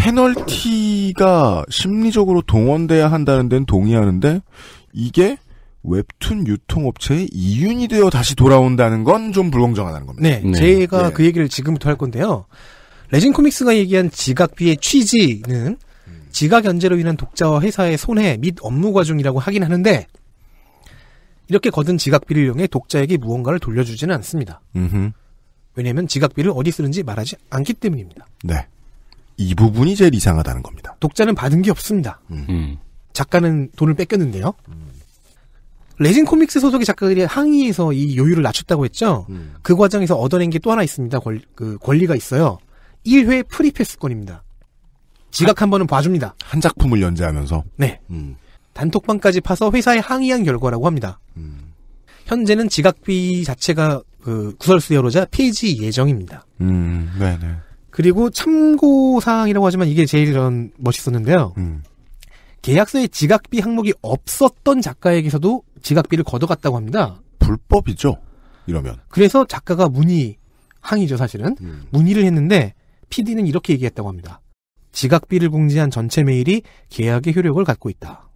페널티가 심리적으로 동원돼야 한다는 데는 동의하는데 이게 웹툰 유통업체의 이윤이 되어 다시 돌아온다는 건 좀 불공정하다는 겁니다. 네, 네. 제가 네. 그 얘기를 지금부터 할 건데요. 레진 코믹스가 얘기한 지각비의 취지는 지각 연재로 인한 독자와 회사의 손해 및 업무 과중이라고 하긴 하는데 이렇게 거둔 지각비를 이용해 독자에게 무언가를 돌려주지는 않습니다. 왜냐하면 지각비를 어디 쓰는지 말하지 않기 때문입니다. 네. 이 부분이 제일 이상하다는 겁니다. 독자는 받은 게 없습니다. 음. 음. 음. 작가는 돈을 뺏겼는데요. 음. 레진 코믹스 소속의 작가들이 항의해서 이 요율을 낮췄다고 했죠. 음. 그 과정에서 얻어낸 게 또 하나 있습니다. 권, 그 권리가 있어요. 1회 프리패스권입니다. 지각 한, 번은 봐줍니다. 한 작품을 연재하면서? 네. 단톡방까지 파서 회사에 항의한 결과라고 합니다. 현재는 지각비 자체가 그 구설수여로자 폐지 예정입니다. 음, 네네. 네. 그리고 참고사항이라고 하지만 이게 제일 전 멋있었는데요. 음. 계약서에 지각비 항목이 없었던 작가에게서도 지각비를 걷어갔다고 합니다. 불법이죠. 이러면. 그래서 작가가 문의 항의죠 사실은 음. 문의를 했는데 PD는 이렇게 얘기했다고 합니다. 지각비를 공지한 전체 메일이 계약의 효력을 갖고 있다.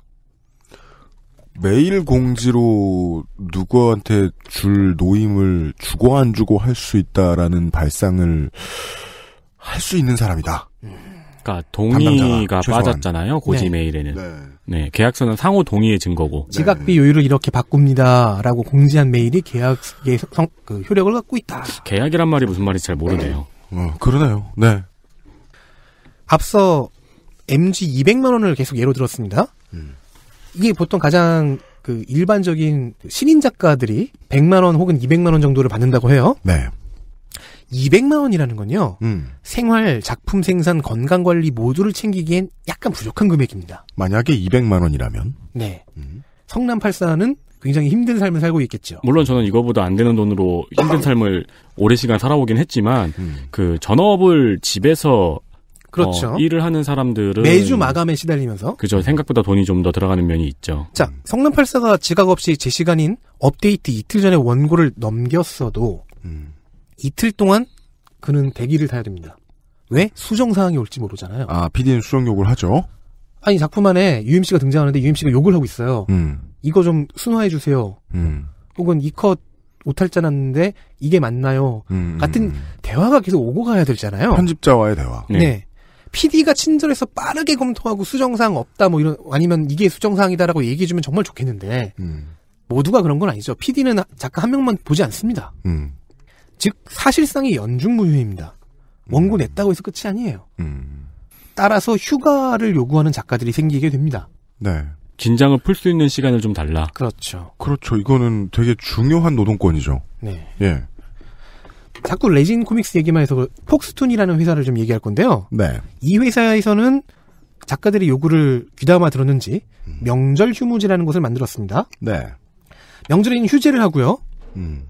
메일 공지로 누구한테 줄 노임을 주고 안 주고 할 수 있다라는 발상을 할수 있는 사람이다. 그러니까 동의가 빠졌잖아요. 고지 네. 메일에는. 네. 네. 계약서는 상호 동의의 증거고. 네. 지각비 요율을 이렇게 바꿉니다라고 공지한 메일이 계약의 성, 그 효력을 갖고 있다. 계약이란 말이 무슨 말인지 잘 모르네요. 어, 그러네요. 네. 앞서 MG 200만 원을 계속 예로 들었습니다. 음. 이게 보통 가장 그 일반적인 신인 작가들이 100만 원 혹은 200만 원 정도를 받는다고 해요. 네. 200만 원이라는 건요. 음. 생활, 작품 생산, 건강 관리 모두를 챙기기엔 약간 부족한 금액입니다. 만약에 200만 원이라면? 네. 음. 성남 8사는 굉장히 힘든 삶을 살고 있겠죠. 물론 저는 이거보다 안 되는 돈으로 힘든 아. 삶을 오래 시간 살아오긴 했지만 음. 그 전업을 집에서 어, 그렇죠. 어, 일을 하는 사람들은 매주 마감에 시달리면서 그죠. 생각보다 돈이 좀 더 들어가는 면이 있죠. 자, 음. 성남 8사가 지각 없이 제 시간인 업데이트 이틀 전에 원고를 넘겼어도 음. 이틀 동안 그는 대기를 타야 됩니다. 왜? 수정사항이 올지 모르잖아요. 아, PD는 수정욕을 하죠? 아니, 작품 안에 UMC가 등장하는데 UMC가 욕을 하고 있어요. 음. 이거 좀 순화해주세요. 음. 혹은 이컷 오탈자 났는데 이게 맞나요? 음, 음 같은 음. 대화가 계속 오고 가야 되잖아요. 편집자와의 대화. 네. 네. PD가 친절해서 빠르게 검토하고 수정사항 없다, 뭐 이런, 아니면 이게 수정사항이다라고 얘기해주면 정말 좋겠는데, 음. 모두가 그런 건 아니죠. PD는 작가 한 명만 보지 않습니다. 음. 즉 사실상의 연중무휴입니다. 원고 음. 냈다고 해서 끝이 아니에요. 음. 따라서 휴가를 요구하는 작가들이 생기게 됩니다. 네. 긴장을 풀 수 있는 시간을 좀 달라. 그렇죠. 그렇죠. 이거는 되게 중요한 노동권이죠. 네. 예. 자꾸 레진 코믹스 얘기만 해서 그 폭스툰이라는 회사를 좀 얘기할 건데요. 네. 이 회사에서는 작가들의 요구를 귀담아 들었는지 음. 명절 휴무제라는 것을 만들었습니다. 네. 명절에는 휴제를 하고요.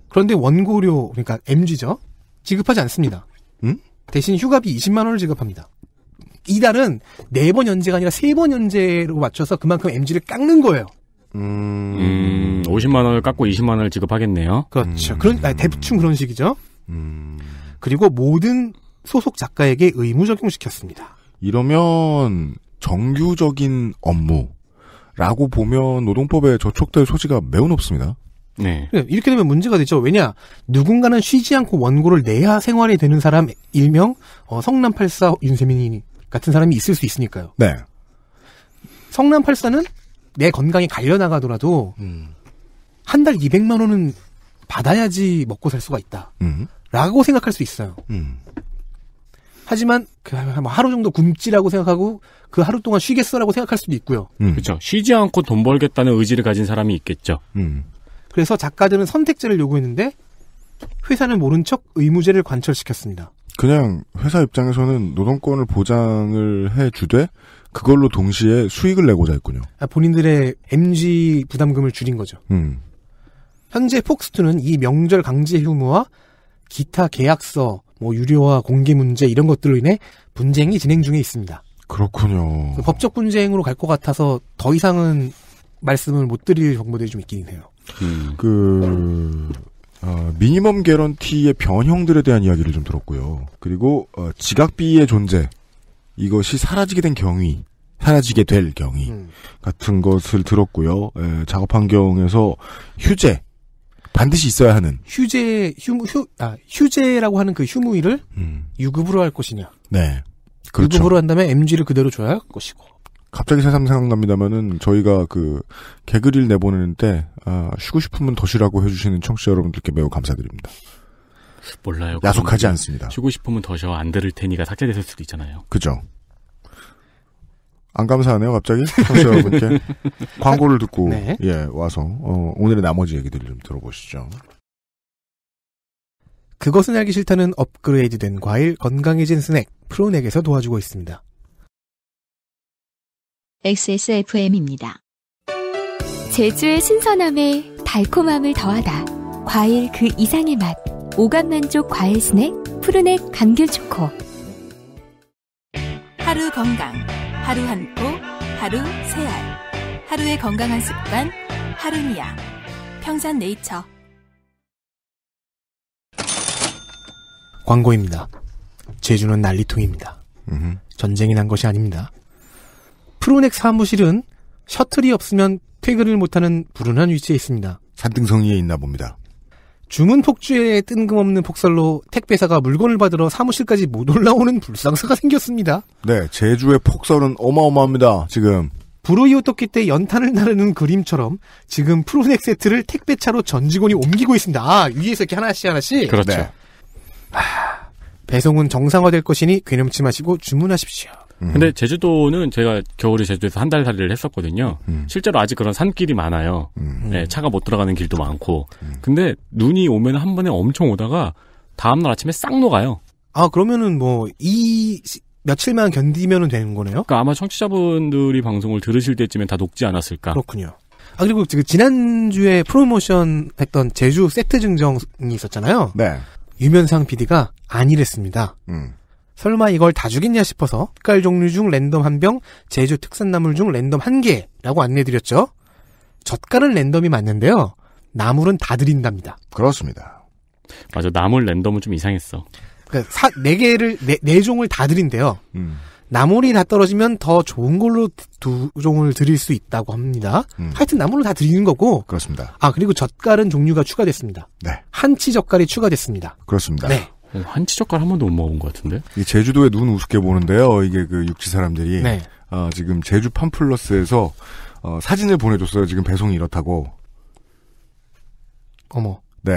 그런데 원고료 그러니까 MG죠. 지급하지 않습니다. 음? 대신 휴가비 20만 원을 지급합니다. 이달은 네 번 연재가 아니라 세 번 연재로 맞춰서 그만큼 MG를 깎는 거예요. 음, 50만 원을 깎고 20만 원을 지급하겠네요. 그렇죠. 그런 아니, 대충 그런 식이죠. 그리고 모든 소속 작가에게 의무 적용시켰습니다. 이러면 정규적인 업무라고 보면 노동법에 저촉될 소지가 매우 높습니다. 네. 예, 이렇게 되면 문제가 되죠. 왜냐 누군가는 쉬지 않고 원고를 내야 생활이 되는 사람 일명 어, 성남팔사 윤세민 같은 사람이 있을 수 있으니까요. 네. 성남팔사는 내 건강이 갈려나가더라도 음. 한달 200만 원은 받아야지 먹고 살 수가 있다. 음. 라고 생각할 수 있어요. 음. 하지만 그 하루 정도 굶지라고 생각하고 그 하루 동안 쉬겠어라고 생각할 수도 있고요. 음. 그렇죠. 쉬지 않고 돈 벌겠다는 의지를 가진 사람이 있겠죠. 음. 그래서 작가들은 선택제를 요구했는데 회사는 모른 척 의무제를 관철시켰습니다. 그냥 회사 입장에서는 노동권을 보장을 해주되 그걸로 동시에 수익을 내고자 했군요. 아, 본인들의 MG 부담금을 줄인 거죠. 음. 현재 폭스트는이 명절 강제 휴무와 기타 계약서, 뭐 유료화 공개 문제 이런 것들로 인해 분쟁이 진행 중에 있습니다. 그렇군요. 법적 분쟁으로 갈 것 같아서 더 이상은 말씀을 못 드릴 정보들이 좀 있긴 해요. 음. 그 어, 미니멈 개런티의 변형들에 대한 이야기를 좀 들었고요. 그리고 어, 지각비의 존재 이것이 사라지게 된 경위, 사라지게 될 경위 음. 같은 것을 들었고요. 에, 예, 작업 환경에서 휴재 반드시 있어야 하는 휴재 휴무 휴아 휴재라고 하는 그 휴무일을 음. 유급으로 할 것이냐. 네. 그렇죠. 유급으로 한다면에 MG를 그대로 줘야 할 것이고. 갑자기 새삼 생각납니다만은 저희가 그 개그릴 내보내는 데 아, 쉬고 싶으면 더 쉬라고 해주시는 청취자 여러분들께 매우 감사드립니다. 몰라요. 야속하지 않습니다. 쉬고 싶으면 더 쉬어 안 들을 테니까 삭제됐을 수도 있잖아요. 그죠. 안 감사하네요, 갑자기. 청취자 여러분께 광고를 듣고 네. 예 와서 어, 오늘의 나머지 얘기들을 좀 들어보시죠. 그것은 알기 싫다는 업그레이드된 과일 건강해진 스낵 프로넥에서 도와주고 있습니다. XSFM입니다. 제주의 신선함에 달콤함을 더하다. 과일 그 이상의 맛. 오감 만족 과일 스낵 푸르넥 감귤 초코. 하루 건강. 하루 한 포. 하루 세 알. 하루의 건강한 습관. 하루니아. 평산 네이처. 광고입니다. 제주는 난리통입니다. 음 전쟁이 난 것이 아닙니다. 프로넥 사무실은 셔틀이 없으면 퇴근을 못하는 불운한 위치에 있습니다. 산등성이에 있나 봅니다. 주문 폭주에 뜬금없는 폭설로 택배사가 물건을 받으러 사무실까지 못 올라오는 불상사가 생겼습니다. 네, 제주의 폭설은 어마어마합니다. 지금 브로이오토키 때 연탄을 나르는 그림처럼 지금 프로넥 세트를 택배차로 전 직원이 옮기고 있습니다. 아, 위에서 이렇게 하나씩 하나씩. 그렇죠. 네. 아, 배송은 정상화될 것이니 괴념치 마시고 주문하십시오. 근데 제주도는 제가 겨울에 제주도에서 한 달 살이를 했었거든요. 음. 실제로 아직 그런 산길이 많아요. 음. 네, 차가 못 들어가는 길도 많고. 음. 근데 눈이 오면 한 번에 엄청 오다가 다음날 아침에 싹 녹아요. 아 그러면은 뭐 이 며칠만 견디면 되는 거네요? 그니까 아마 청취자분들이 방송을 들으실 때쯤엔 다 녹지 않았을까. 그렇군요. 아 그리고 그 지난주에 프로모션 했던 제주 세트 증정이 있었잖아요. 네. 유면상 PD가 안니랬습니다 음. 설마 이걸 다 죽였냐 싶어서 색깔 종류 중 랜덤 한 병, 제주 특산나물 중 랜덤 한 개라고 안내드렸죠. 젓갈은 랜덤이 맞는데요. 나물은 다 드린답니다. 그렇습니다. 맞아, 나물 랜덤은 좀 이상했어. 그러니까 사, 네 개를 네, 네 종을 다 드린대요. 음. 나물이 다 떨어지면 더 좋은 걸로 두 종을 드릴 수 있다고 합니다. 음. 하여튼 나물을 다 드리는 거고. 그렇습니다. 아 그리고 젓갈은 종류가 추가됐습니다. 네. 한치 젓갈이 추가됐습니다. 그렇습니다. 네. 한치 젓갈 한 번도 못 먹어본 것 같은데. 이 제주도에 눈 우습게 보는데요. 이게 그 육지 사람들이 네. 어, 지금 제주 팜플러스에서 어, 사진을 보내줬어요. 지금 배송이 이렇다고. 어머. 네.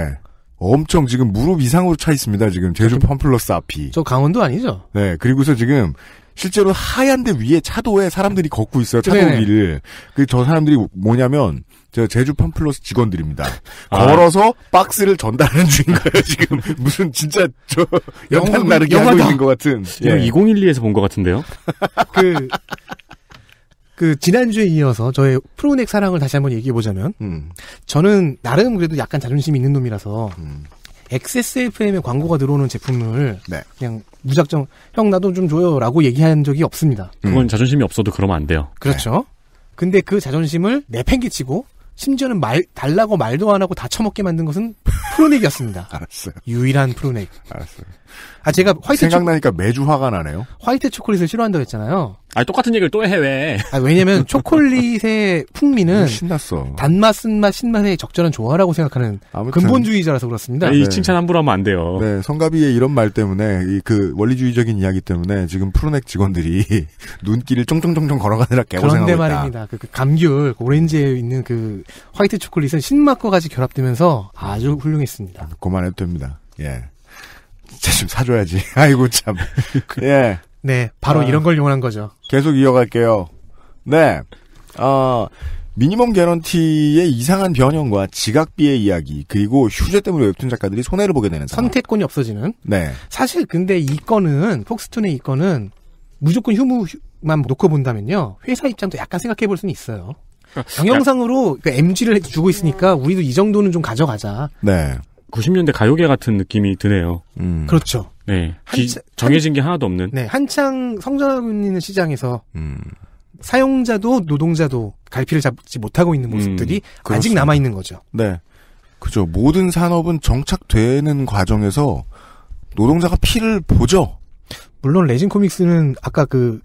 엄청 지금 무릎 이상으로 차 있습니다. 지금 제주 팜플러스 앞이. 저 강원도 아니죠? 네. 그리고서 지금 실제로 하얀데 위에 차도에 사람들이 걷고 있어요. 차도 네네. 위를. 그 저 사람들이 뭐냐면 저 제주 팜플러스 직원들입니다. 아. 걸어서 박스를 전달하는 중인 거예요. 지금 무슨 진짜 저 연탄 나르기 영화다. 하고 있는 것 같은. 이거 예. 2012에서 본 것 같은데요. 그. 그 지난주에 이어서 저의 프로넥 사랑을 다시 한번 얘기해 보자면 음. 저는 나름 그래도 약간 자존심이 있는 놈이라서 음. XSFM의 광고가 들어오는 제품을 네. 그냥 무작정 형 나도 좀 줘요라고 얘기한 적이 없습니다. 그건 음. 자존심이 없어도 그러면 안 돼요. 그렇죠. 네. 근데 그 자존심을 내팽개치고 심지어는 말 달라고 말도 안 하고 다 처먹게 만든 것은 프로넥이었습니다. 알았어요. 유일한 프로넥. 알았어요. 아 제가 화이트 생각나니까 초... 매주 화가 나네요. 화이트 초콜릿을 싫어한다고 했잖아요. 아 똑같은 얘기를 또 해 왜? 아 왜냐면 초콜릿의 풍미는 신났어. 단맛, 쓴맛, 신맛의 적절한 조화라고 생각하는 아무튼... 근본주의자라서 그렇습니다. 네. 이 칭찬 함부로 하면 안 돼요. 네, 성가비의 이런 말 때문에 이그 원리주의적인 이야기 때문에 지금 프로넥 직원들이 눈길을 쫑쫑쫑쫑 걸어가느라 개고생하고 그런데 말입니다. 그, 그 감귤, 그 오렌지에 있는 그 화이트 초콜릿은 신맛과 같이 결합되면서 아주 훌륭했습니다. 그만해도 됩니다. 예. 진짜 좀 사줘야지. 아이고 참. 그, 예. 네, 바로 어, 이런 걸 이용한 거죠. 계속 이어갈게요. 네, 어, 미니멈 개런티의 이상한 변형과 지각비의 이야기 그리고 휴재 때문에 웹툰 작가들이 손해를 보게 되는 상황. 선택권이 없어지는. 네. 사실 근데 이 건은 폭스툰의 이 건은 무조건 휴무만 놓고 본다면요 회사 입장도 약간 생각해 볼 수는 있어요. 그러니까 영영상으로 그 MG를 주고 있으니까 우리도 이 정도는 좀 가져가자. 네. 90년대 가요계 같은 느낌이 드네요. 음. 그렇죠. 네. 한차, 정해진 게 하나도 없는. 네. 한창 성장하고 있는 시장에서 음. 사용자도 노동자도 갈피를 잡지 못하고 있는 음, 모습들이 음, 아직 남아 있는 거죠. 네. 그죠. 모든 산업은 정착되는 과정에서 노동자가 피를 보죠. 물론 레진 코믹스는 아까 그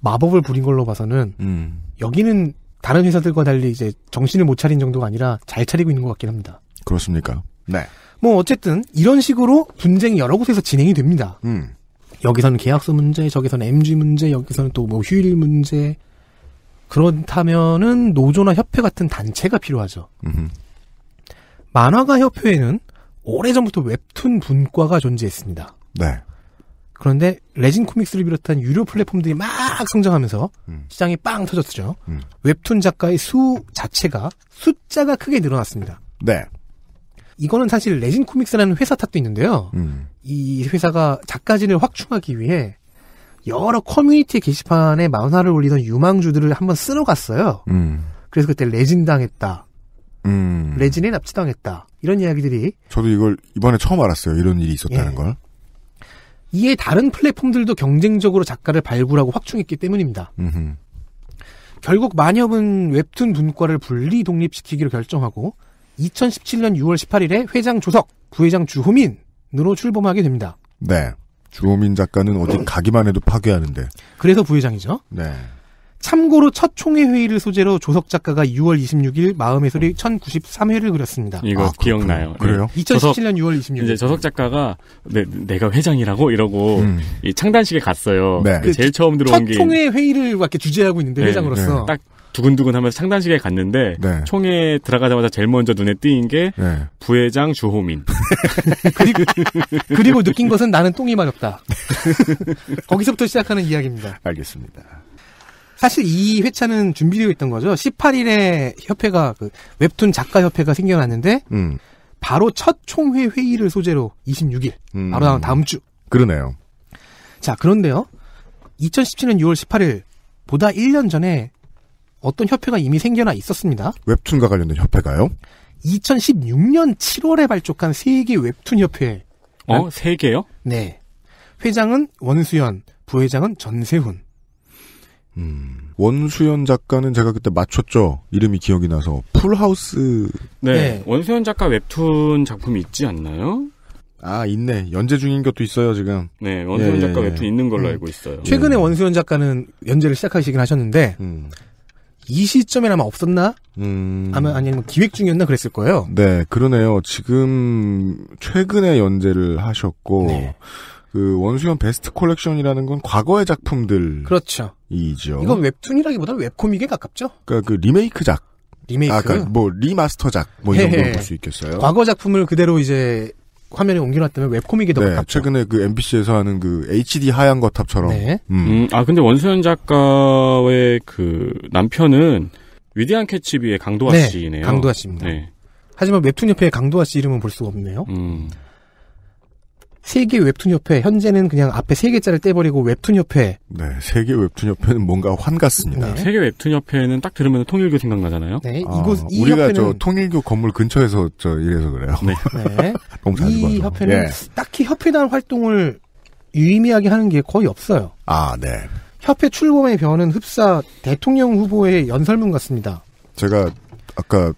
마법을 부린 걸로 봐서는 음. 여기는 다른 회사들과 달리 이제 정신을 못 차린 정도가 아니라 잘 차리고 있는 것 같긴 합니다. 그렇습니까? 네. 뭐 어쨌든 이런 식으로 분쟁이 여러 곳에서 진행이 됩니다. 음. 여기서는 계약서 문제, 저기서는 MG 문제, 여기서는 또 뭐 휴일 문제. 그렇다면은 노조나 협회 같은 단체가 필요하죠. 음흠. 만화가 협회에는 오래전부터 웹툰 분과가 존재했습니다. 네. 그런데 레진 코믹스를 비롯한 유료 플랫폼들이 막 성장하면서 음. 시장이 빵 터졌죠. 음. 웹툰 작가의 수 자체가 숫자가 크게 늘어났습니다. 네. 이거는 사실 레진 코믹스라는 회사 탓도 있는데요. 음. 이 회사가 작가진을 확충하기 위해 여러 커뮤니티 게시판에 만화를 올리던 유망주들을 한번 쓸어갔어요. 음. 그래서 그때 레진 당했다. 음. 레진에 납치당했다. 이런 이야기들이. 저도 이걸 이번에 처음 알았어요. 이런 일이 있었다는 예. 걸. 이에 다른 플랫폼들도 경쟁적으로 작가를 발굴하고 확충했기 때문입니다. 음흠. 결국 만협은 웹툰 분과를 분리 독립시키기로 결정하고 2017년 6월 18일에 회장 조석, 부회장 주호민으로 출범하게 됩니다. 네. 주호민 작가는 어디 가기만 해도 파괴하는데. 그래서 부회장이죠. 네. 참고로 첫 총회 회의를 소재로 조석 작가가 6월 26일 마음의 소리 1093회를 그렸습니다. 이거 아, 기억나요. 그래요? 2017년 6월 26일. 이제 조석 작가가 네, 내가 회장이라고 이러고 음. 창단식에 갔어요. 네. 그 제일 처음 들어온 첫게첫 총회 회의를 이렇게 주재하고 있는데 네. 회장으로서 네. 딱 두근두근 하면서 상단식에 갔는데 네. 총에 들어가자마자 제일 먼저 눈에 띄인게 네. 부회장 주호민. 그리고, 그리고 느낀 것은 나는 똥이 마렵다. 거기서부터 시작하는 이야기입니다. 알겠습니다. 사실 이 회차는 준비되어 있던 거죠. 18일에 협회가 그 웹툰 작가 협회가 생겨났는데 음. 바로 첫 총회 회의를 소재로 26일 음. 바로 다음 주. 그러네요. 자 그런데요. 2017년 6월 18일 보다 1년 전에 어떤 협회가 이미 생겨나 있었습니다. 웹툰과 관련된 협회가요? 2016년 7월에 발족한 세계 웹툰 협회. 어, 세 개요? 네. 회장은 원수연, 부회장은 전세훈. 음, 원수연 작가는 제가 그때 맞췄죠. 이름이 기억이 나서 풀하우스. 네, 네. 원수연 작가 웹툰 작품이 있지 않나요? 아, 있네. 연재 중인 것도 있어요, 지금. 네, 원수연 예, 작가 예, 예. 웹툰 예. 있는 걸로 음. 알고 있어요. 최근에 음. 원수연 작가는 연재를 시작하시긴 하셨는데, 음. 이 시점에라면 없었나? 음. 아마 아니면 기획 중이었나 그랬을 거예요. 네, 그러네요. 지금 최근에 연재를 하셨고 네. 그 원수연 베스트 컬렉션이라는 건 과거의 작품들 그렇죠. 이죠. 이건 웹툰이라기보다는 웹코믹에 가깝죠. 그러니까 그 리메이크작. 리메이크. 아, 그러니까 뭐 리마스터작 뭐 이런 네. 걸볼 수 있겠어요. 과거 작품을 그대로 이제 화면에 옮겨놨다면 웹코믹이던 네, 탑 최근에 그 MBC에서 하는 그 HD 하얀 거탑처럼. 네. 음. 음, 아 근데 원소연 작가의 그 남편은 위대한 캐치비의 강도아 네, 씨네요. 강도아 씨입니다. 네. 하지만 웹툰 옆에 강도아 씨 이름은 볼 수가 없네요. 음. 세계 웹툰 협회 현재는 그냥 앞에 세 개자를 떼버리고 웹툰 협회. 네, 세계 웹툰 협회는 뭔가 환 같습니다. 네. 세계 웹툰 협회는 딱 들으면 통일교 생각나잖아요. 네, 아, 이곳 이 우리가 협회는... 저 통일교 건물 근처에서 저 이래서 그래요. 네, 네. 너무 자주 이 봐서. 협회는 예. 딱히 협회단 활동을 유의미하게 하는 게 거의 없어요. 아, 네. 협회 출범의 변은 흡사 대통령 후보의 연설문 같습니다. 제가 아까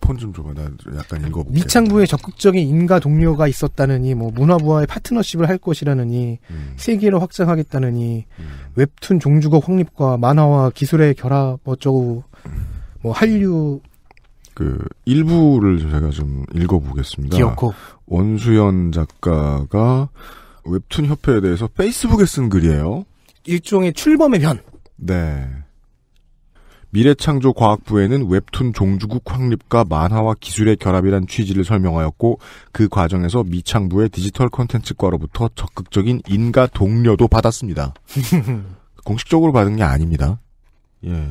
폰좀 줘봐. 나 약간 읽어볼게. 미창부에 적극적인 인가 동료가 있었다느니 뭐 문화부와의 파트너십을 할 것이라느니 음. 세계로 확장하겠다느니 음. 웹툰 종주국 확립과 만화와 기술의 결합 어쩌고 뭐 한류 그 일부를 제가 좀 읽어보겠습니다. 기어코. 원수연 작가가 웹툰 협회에 대해서 페이스북에 쓴 글이에요. 일종의 출범의 변. 네. 미래창조과학부에는 웹툰 종주국 확립과 만화와 기술의 결합이란 취지를 설명하였고 그 과정에서 미창부의 디지털 콘텐츠과로부터 적극적인 인가 동료도 받았습니다. 공식적으로 받은 게 아닙니다. 예.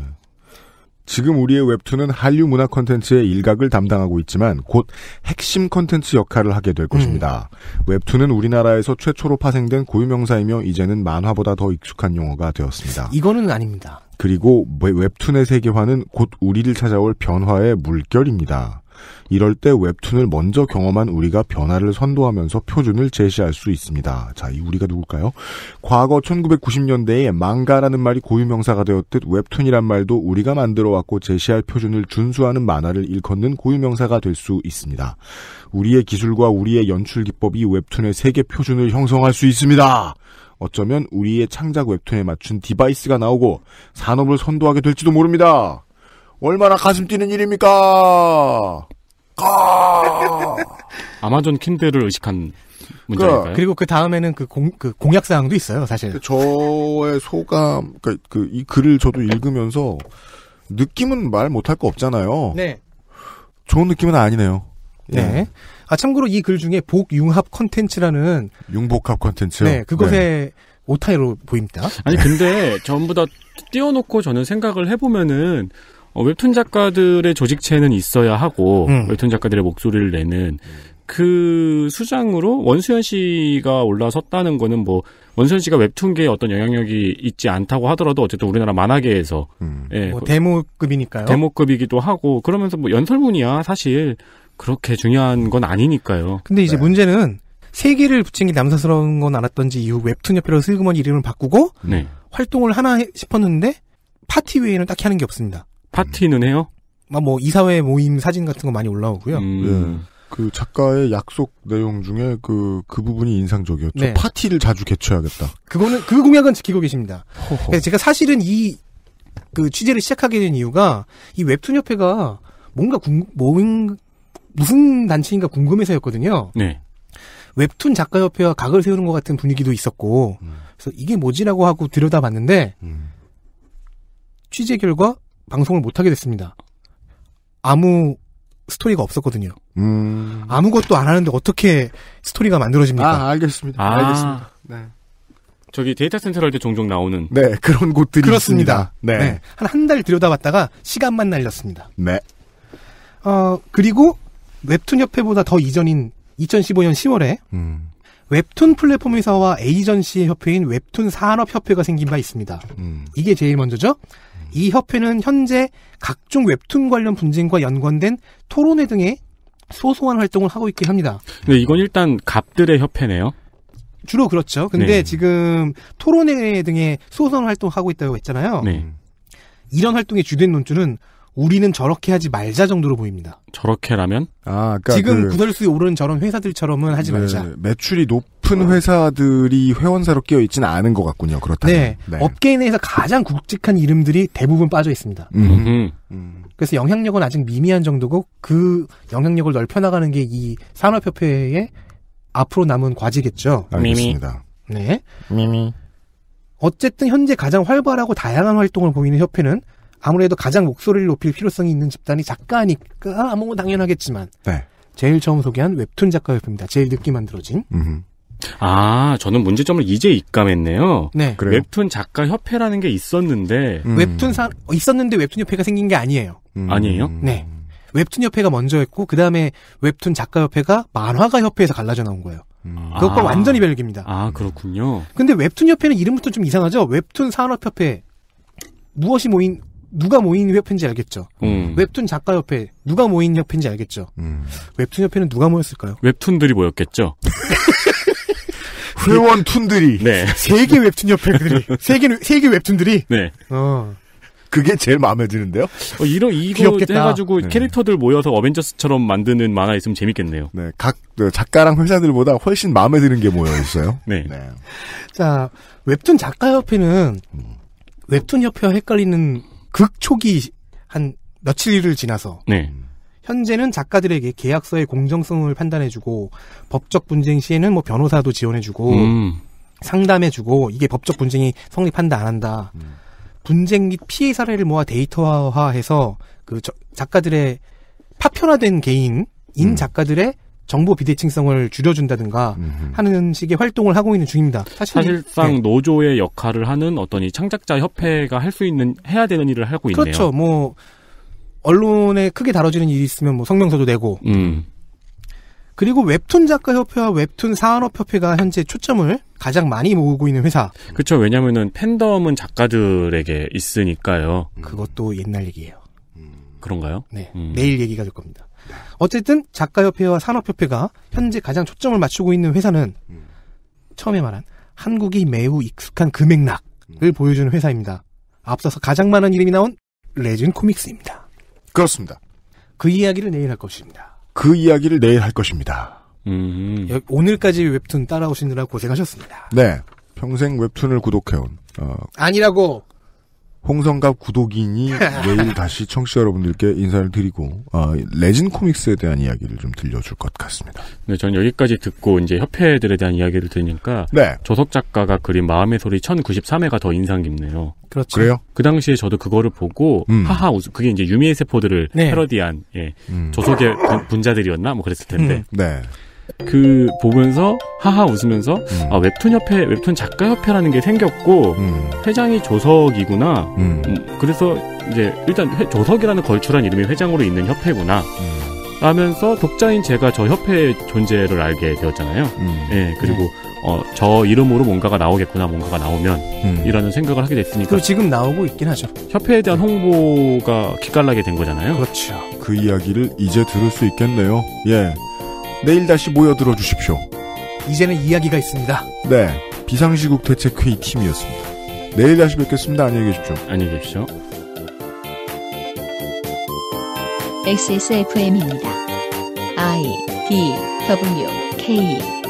지금 우리의 웹툰은 한류 문화 콘텐츠의 일각을 담당하고 있지만 곧 핵심 콘텐츠 역할을 하게 될 것입니다. 음. 웹툰은 우리나라에서 최초로 파생된 고유명사이며 이제는 만화보다 더 익숙한 용어가 되었습니다. 이거는 아닙니다. 그리고 웹툰의 세계화는 곧 우리를 찾아올 변화의 물결입니다. 이럴 때 웹툰을 먼저 경험한 우리가 변화를 선도하면서 표준을 제시할 수 있습니다. 자, 이 우리가 누굴까요? 과거 1990년대에 망가라는 말이 고유명사가 되었듯 웹툰이란 말도 우리가 만들어왔고 제시할 표준을 준수하는 만화를 일컫는 고유명사가 될 수 있습니다. 우리의 기술과 우리의 연출 기법이 웹툰의 세계 표준을 형성할 수 있습니다. 어쩌면 우리의 창작 웹툰에 맞춘 디바이스가 나오고 산업을 선도하게 될지도 모릅니다. 얼마나 가슴 뛰는 일입니까? 가! 아마존 킨들을 의식한 문제니까요. 그 그리고 그 다음에는 그, 공, 그 공약 사항도 있어요, 사실. 그 저의 소감, 그이 그, 그 글을 저도 읽으면서 느낌은 말 못할 거 없잖아요. 네. 좋은 느낌은 아니네요. 네. 네. 아 참고로 이 글 중에 복융합 컨텐츠라는 융복합 컨텐츠 네 그것에 네. 오타이로 보입니다. 아니 근데 전부 다 띄워놓고 저는 생각을 해보면은 어, 웹툰 작가들의 조직체는 있어야 하고 음. 웹툰 작가들의 목소리를 내는 그 수장으로 원수현 씨가 올라섰다는 거는 뭐 원수현 씨가 웹툰계에 어떤 영향력이 있지 않다고 하더라도 어쨌든 우리나라 만화계에서 음. 예, 뭐 데모급이니까요. 데모급이기도 하고 그러면서 뭐 연설문이야 사실 그렇게 중요한 건 아니니까요. 근데 이제 네. 문제는 세계를 붙인 게 남사스러운 건 알았던지 이후 웹툰 협회로 슬그머니 이름을 바꾸고 네. 활동을 하나 싶었는데 파티 외에는 딱히 하는 게 없습니다. 파티는 음. 해요? 뭐 이사회 모임 사진 같은 거 많이 올라오고요. 음. 네. 그 작가의 약속 내용 중에 그, 그 부분이 인상적이었죠. 네. 파티를 자주 개최하겠다. 그거는, 그 공약은 지키고 계십니다. 제가 사실은 이, 그 취재를 시작하게 된 이유가 이 웹툰 협회가 뭔가 궁, 뭔, 무슨 단체인가 궁금해서였거든요. 네. 웹툰 작가협회와 각을 세우는 것 같은 분위기도 있었고, 음. 그래서 이게 뭐지라고 하고 들여다봤는데, 음. 취재 결과 방송을 못하게 됐습니다. 아무 스토리가 없었거든요. 음. 아무것도 안 하는데 어떻게 스토리가 만들어집니까? 아, 알겠습니다. 아. 알겠습니다. 네. 저기 데이터 센터럴 때 종종 나오는 네 그런 곳들이 그렇습니다. 있습니다. 네. 네. 한 한 달 들여다봤다가 시간만 날렸습니다. 네. 어 그리고 웹툰 협회보다 더 이전인 2015년 10월에 음. 웹툰 플랫폼 회사와 에이전시 의 협회인 웹툰 산업 협회가 생긴 바 있습니다. 음. 이게 제일 먼저죠. 음. 이 협회는 현재 각종 웹툰 관련 분쟁과 연관된 토론회 등의 소소한 활동을 하고 있긴 합니다. 네, 이건 일단 갑들의 협회네요. 주로 그렇죠. 근데 네. 지금 토론회 등의 소소한 활동하고 을 있다고 했잖아요. 네. 이런 활동의 주된 논주는 우리는 저렇게 하지 말자 정도로 보입니다. 저렇게라면? 아, 그러니까 지금 그, 구설수에 오른 저런 회사들처럼은 하지 네, 말자. 매출이 높은 어. 회사들이 회원사로 끼어 있지는 않은 것 같군요. 그렇다면. 네, 네. 업계 내에서 가장 굵직한 이름들이 대부분 빠져 있습니다. 음. 음. 그래서 영향력은 아직 미미한 정도고 그 영향력을 넓혀나가는 게 이 산업협회의 앞으로 남은 과제겠죠. 알겠습니다. 미미. 네. 미미. 어쨌든 현재 가장 활발하고 다양한 활동을 보이는 협회는 아무래도 가장 목소리를 높일 필요성이 있는 집단이 작가니까 뭐 당연하겠지만 네. 제일 처음 소개한 웹툰 작가협회입니다. 제일 늦게 만들어진. 음흠. 아, 저는 문제점을 이제 입감했네요. 네. 그래요? 웹툰 작가 협회라는 게 있었는데 음. 웹툰 사 있었는데 웹툰 협회가 생긴 게 아니에요. 음. 아니에요? 네. 웹툰 협회가 먼저였고 그 다음에 웹툰 작가 협회가 만화가 협회에서 갈라져 나온 거예요. 음. 아. 그것과 아. 완전히 별개입니다. 아 그렇군요. 근데 웹툰 협회는 이름부터 좀 이상하죠. 웹툰 산업 협회 무엇이 모인 누가 모인 협회인지 알겠죠. 음. 웹툰 작가 협회 누가 모인 협회인지 알겠죠. 음. 웹툰 협회는 누가 모였을까요? 웹툰들이 모였겠죠. 회원툰들이 네. 세계 웹툰 협회들이 세계 세계 웹툰들이 네. 어. 그게 제일 마음에 드는데요. 어, 이런 이거 귀엽겠다. 해가지고 네. 캐릭터들 모여서 어벤져스처럼 만드는 만화 있으면 재밌겠네요. 네, 각 그 작가랑 회사들보다 훨씬 마음에 드는 게 모여 있어요. 네. 네. 자 웹툰 작가 협회는 음. 웹툰 협회와 헷갈리는 극초기 한 며칠을 지나서 네. 현재는 작가들에게 계약서의 공정성을 판단해주고 법적 분쟁 시에는 뭐 변호사도 지원해주고 음. 상담해주고 이게 법적 분쟁이 성립한다 안 한다 음. 분쟁 및 피해 사례를 모아 데이터화해서 그 작가들의 파편화된 개인 인 음. 작가들의 정보 비대칭성을 줄여준다든가 음흠. 하는 식의 활동을 하고 있는 중입니다. 사실 상 네. 노조의 역할을 하는 어떤 이 창작자 협회가 할 수 있는 해야 되는 일을 하고 있네요. 그렇죠. 뭐 언론에 크게 다뤄지는 일이 있으면 뭐 성명서도 내고 음. 그리고 웹툰 작가 협회와 웹툰 사안업 협회가 현재 초점을 가장 많이 모으고 있는 회사. 그렇죠. 왜냐면은 하 팬덤은 작가들에게 있으니까요. 그것도 옛날 얘기예요. 그런가요? 네. 음. 내일 얘기가 될 겁니다. 어쨌든 작가협회와 산업협회가 현재 가장 초점을 맞추고 있는 회사는 음. 처음에 말한 한국이 매우 익숙한 금액락을 음. 보여주는 회사입니다. 앞서서 가장 많은 이름이 나온 레진 코믹스입니다. 그렇습니다. 그 이야기를 내일 할 것입니다. 그 이야기를 내일 할 것입니다. 음. 오늘까지 웹툰 따라오시느라 고생하셨습니다. 네. 평생 웹툰을 구독해온 어... 아니라고 홍성갑 구독인이 내일 다시 청취자 여러분들께 인사를 드리고 어, 레진 코믹스에 대한 이야기를 좀 들려줄 것 같습니다. 네, 저는 여기까지 듣고 이제 협회들에 대한 이야기를 들으니까 네. 조석 작가가 그린 마음의 소리 1093회가 더 인상 깊네요. 그렇죠. 그래요? 그 당시에 저도 그거를 보고 음. 하하 웃음 그게 이제 유미의 세포들을 네. 패러디한 예, 음. 조석의 분자들이었나 뭐 그랬을 텐데. 음. 네. 그 보면서 하하 웃으면서 음. 아 웹툰 협회 웹툰 작가 협회라는 게 생겼고 음. 회장이 조석이구나. 음. 음 그래서 이제 일단 회, 조석이라는 걸출한 이름이 회장으로 있는 협회구나. 라면서 음. 독자인 제가 저 협회의 존재를 알게 되었잖아요. 음. 예, 그리고 어, 저 이름으로 뭔가가 나오겠구나, 뭔가가 나오면, 음. 이라는 생각을 하게 됐으니까. 그리고 지금 나오고 있긴 하죠. 협회에 대한 네. 홍보가 기깔나게 된 거잖아요. 그렇죠. 그 이야기를 이제 들을 수 있겠네요. 예. 내일 다시 모여들어 주십시오. 이제는 이야기가 있습니다. 네. 비상시국 대책회의 팀이었습니다. 내일 다시 뵙겠습니다. 안녕히 계십시오. 안녕히 계십시오. XSFM입니다. I D W K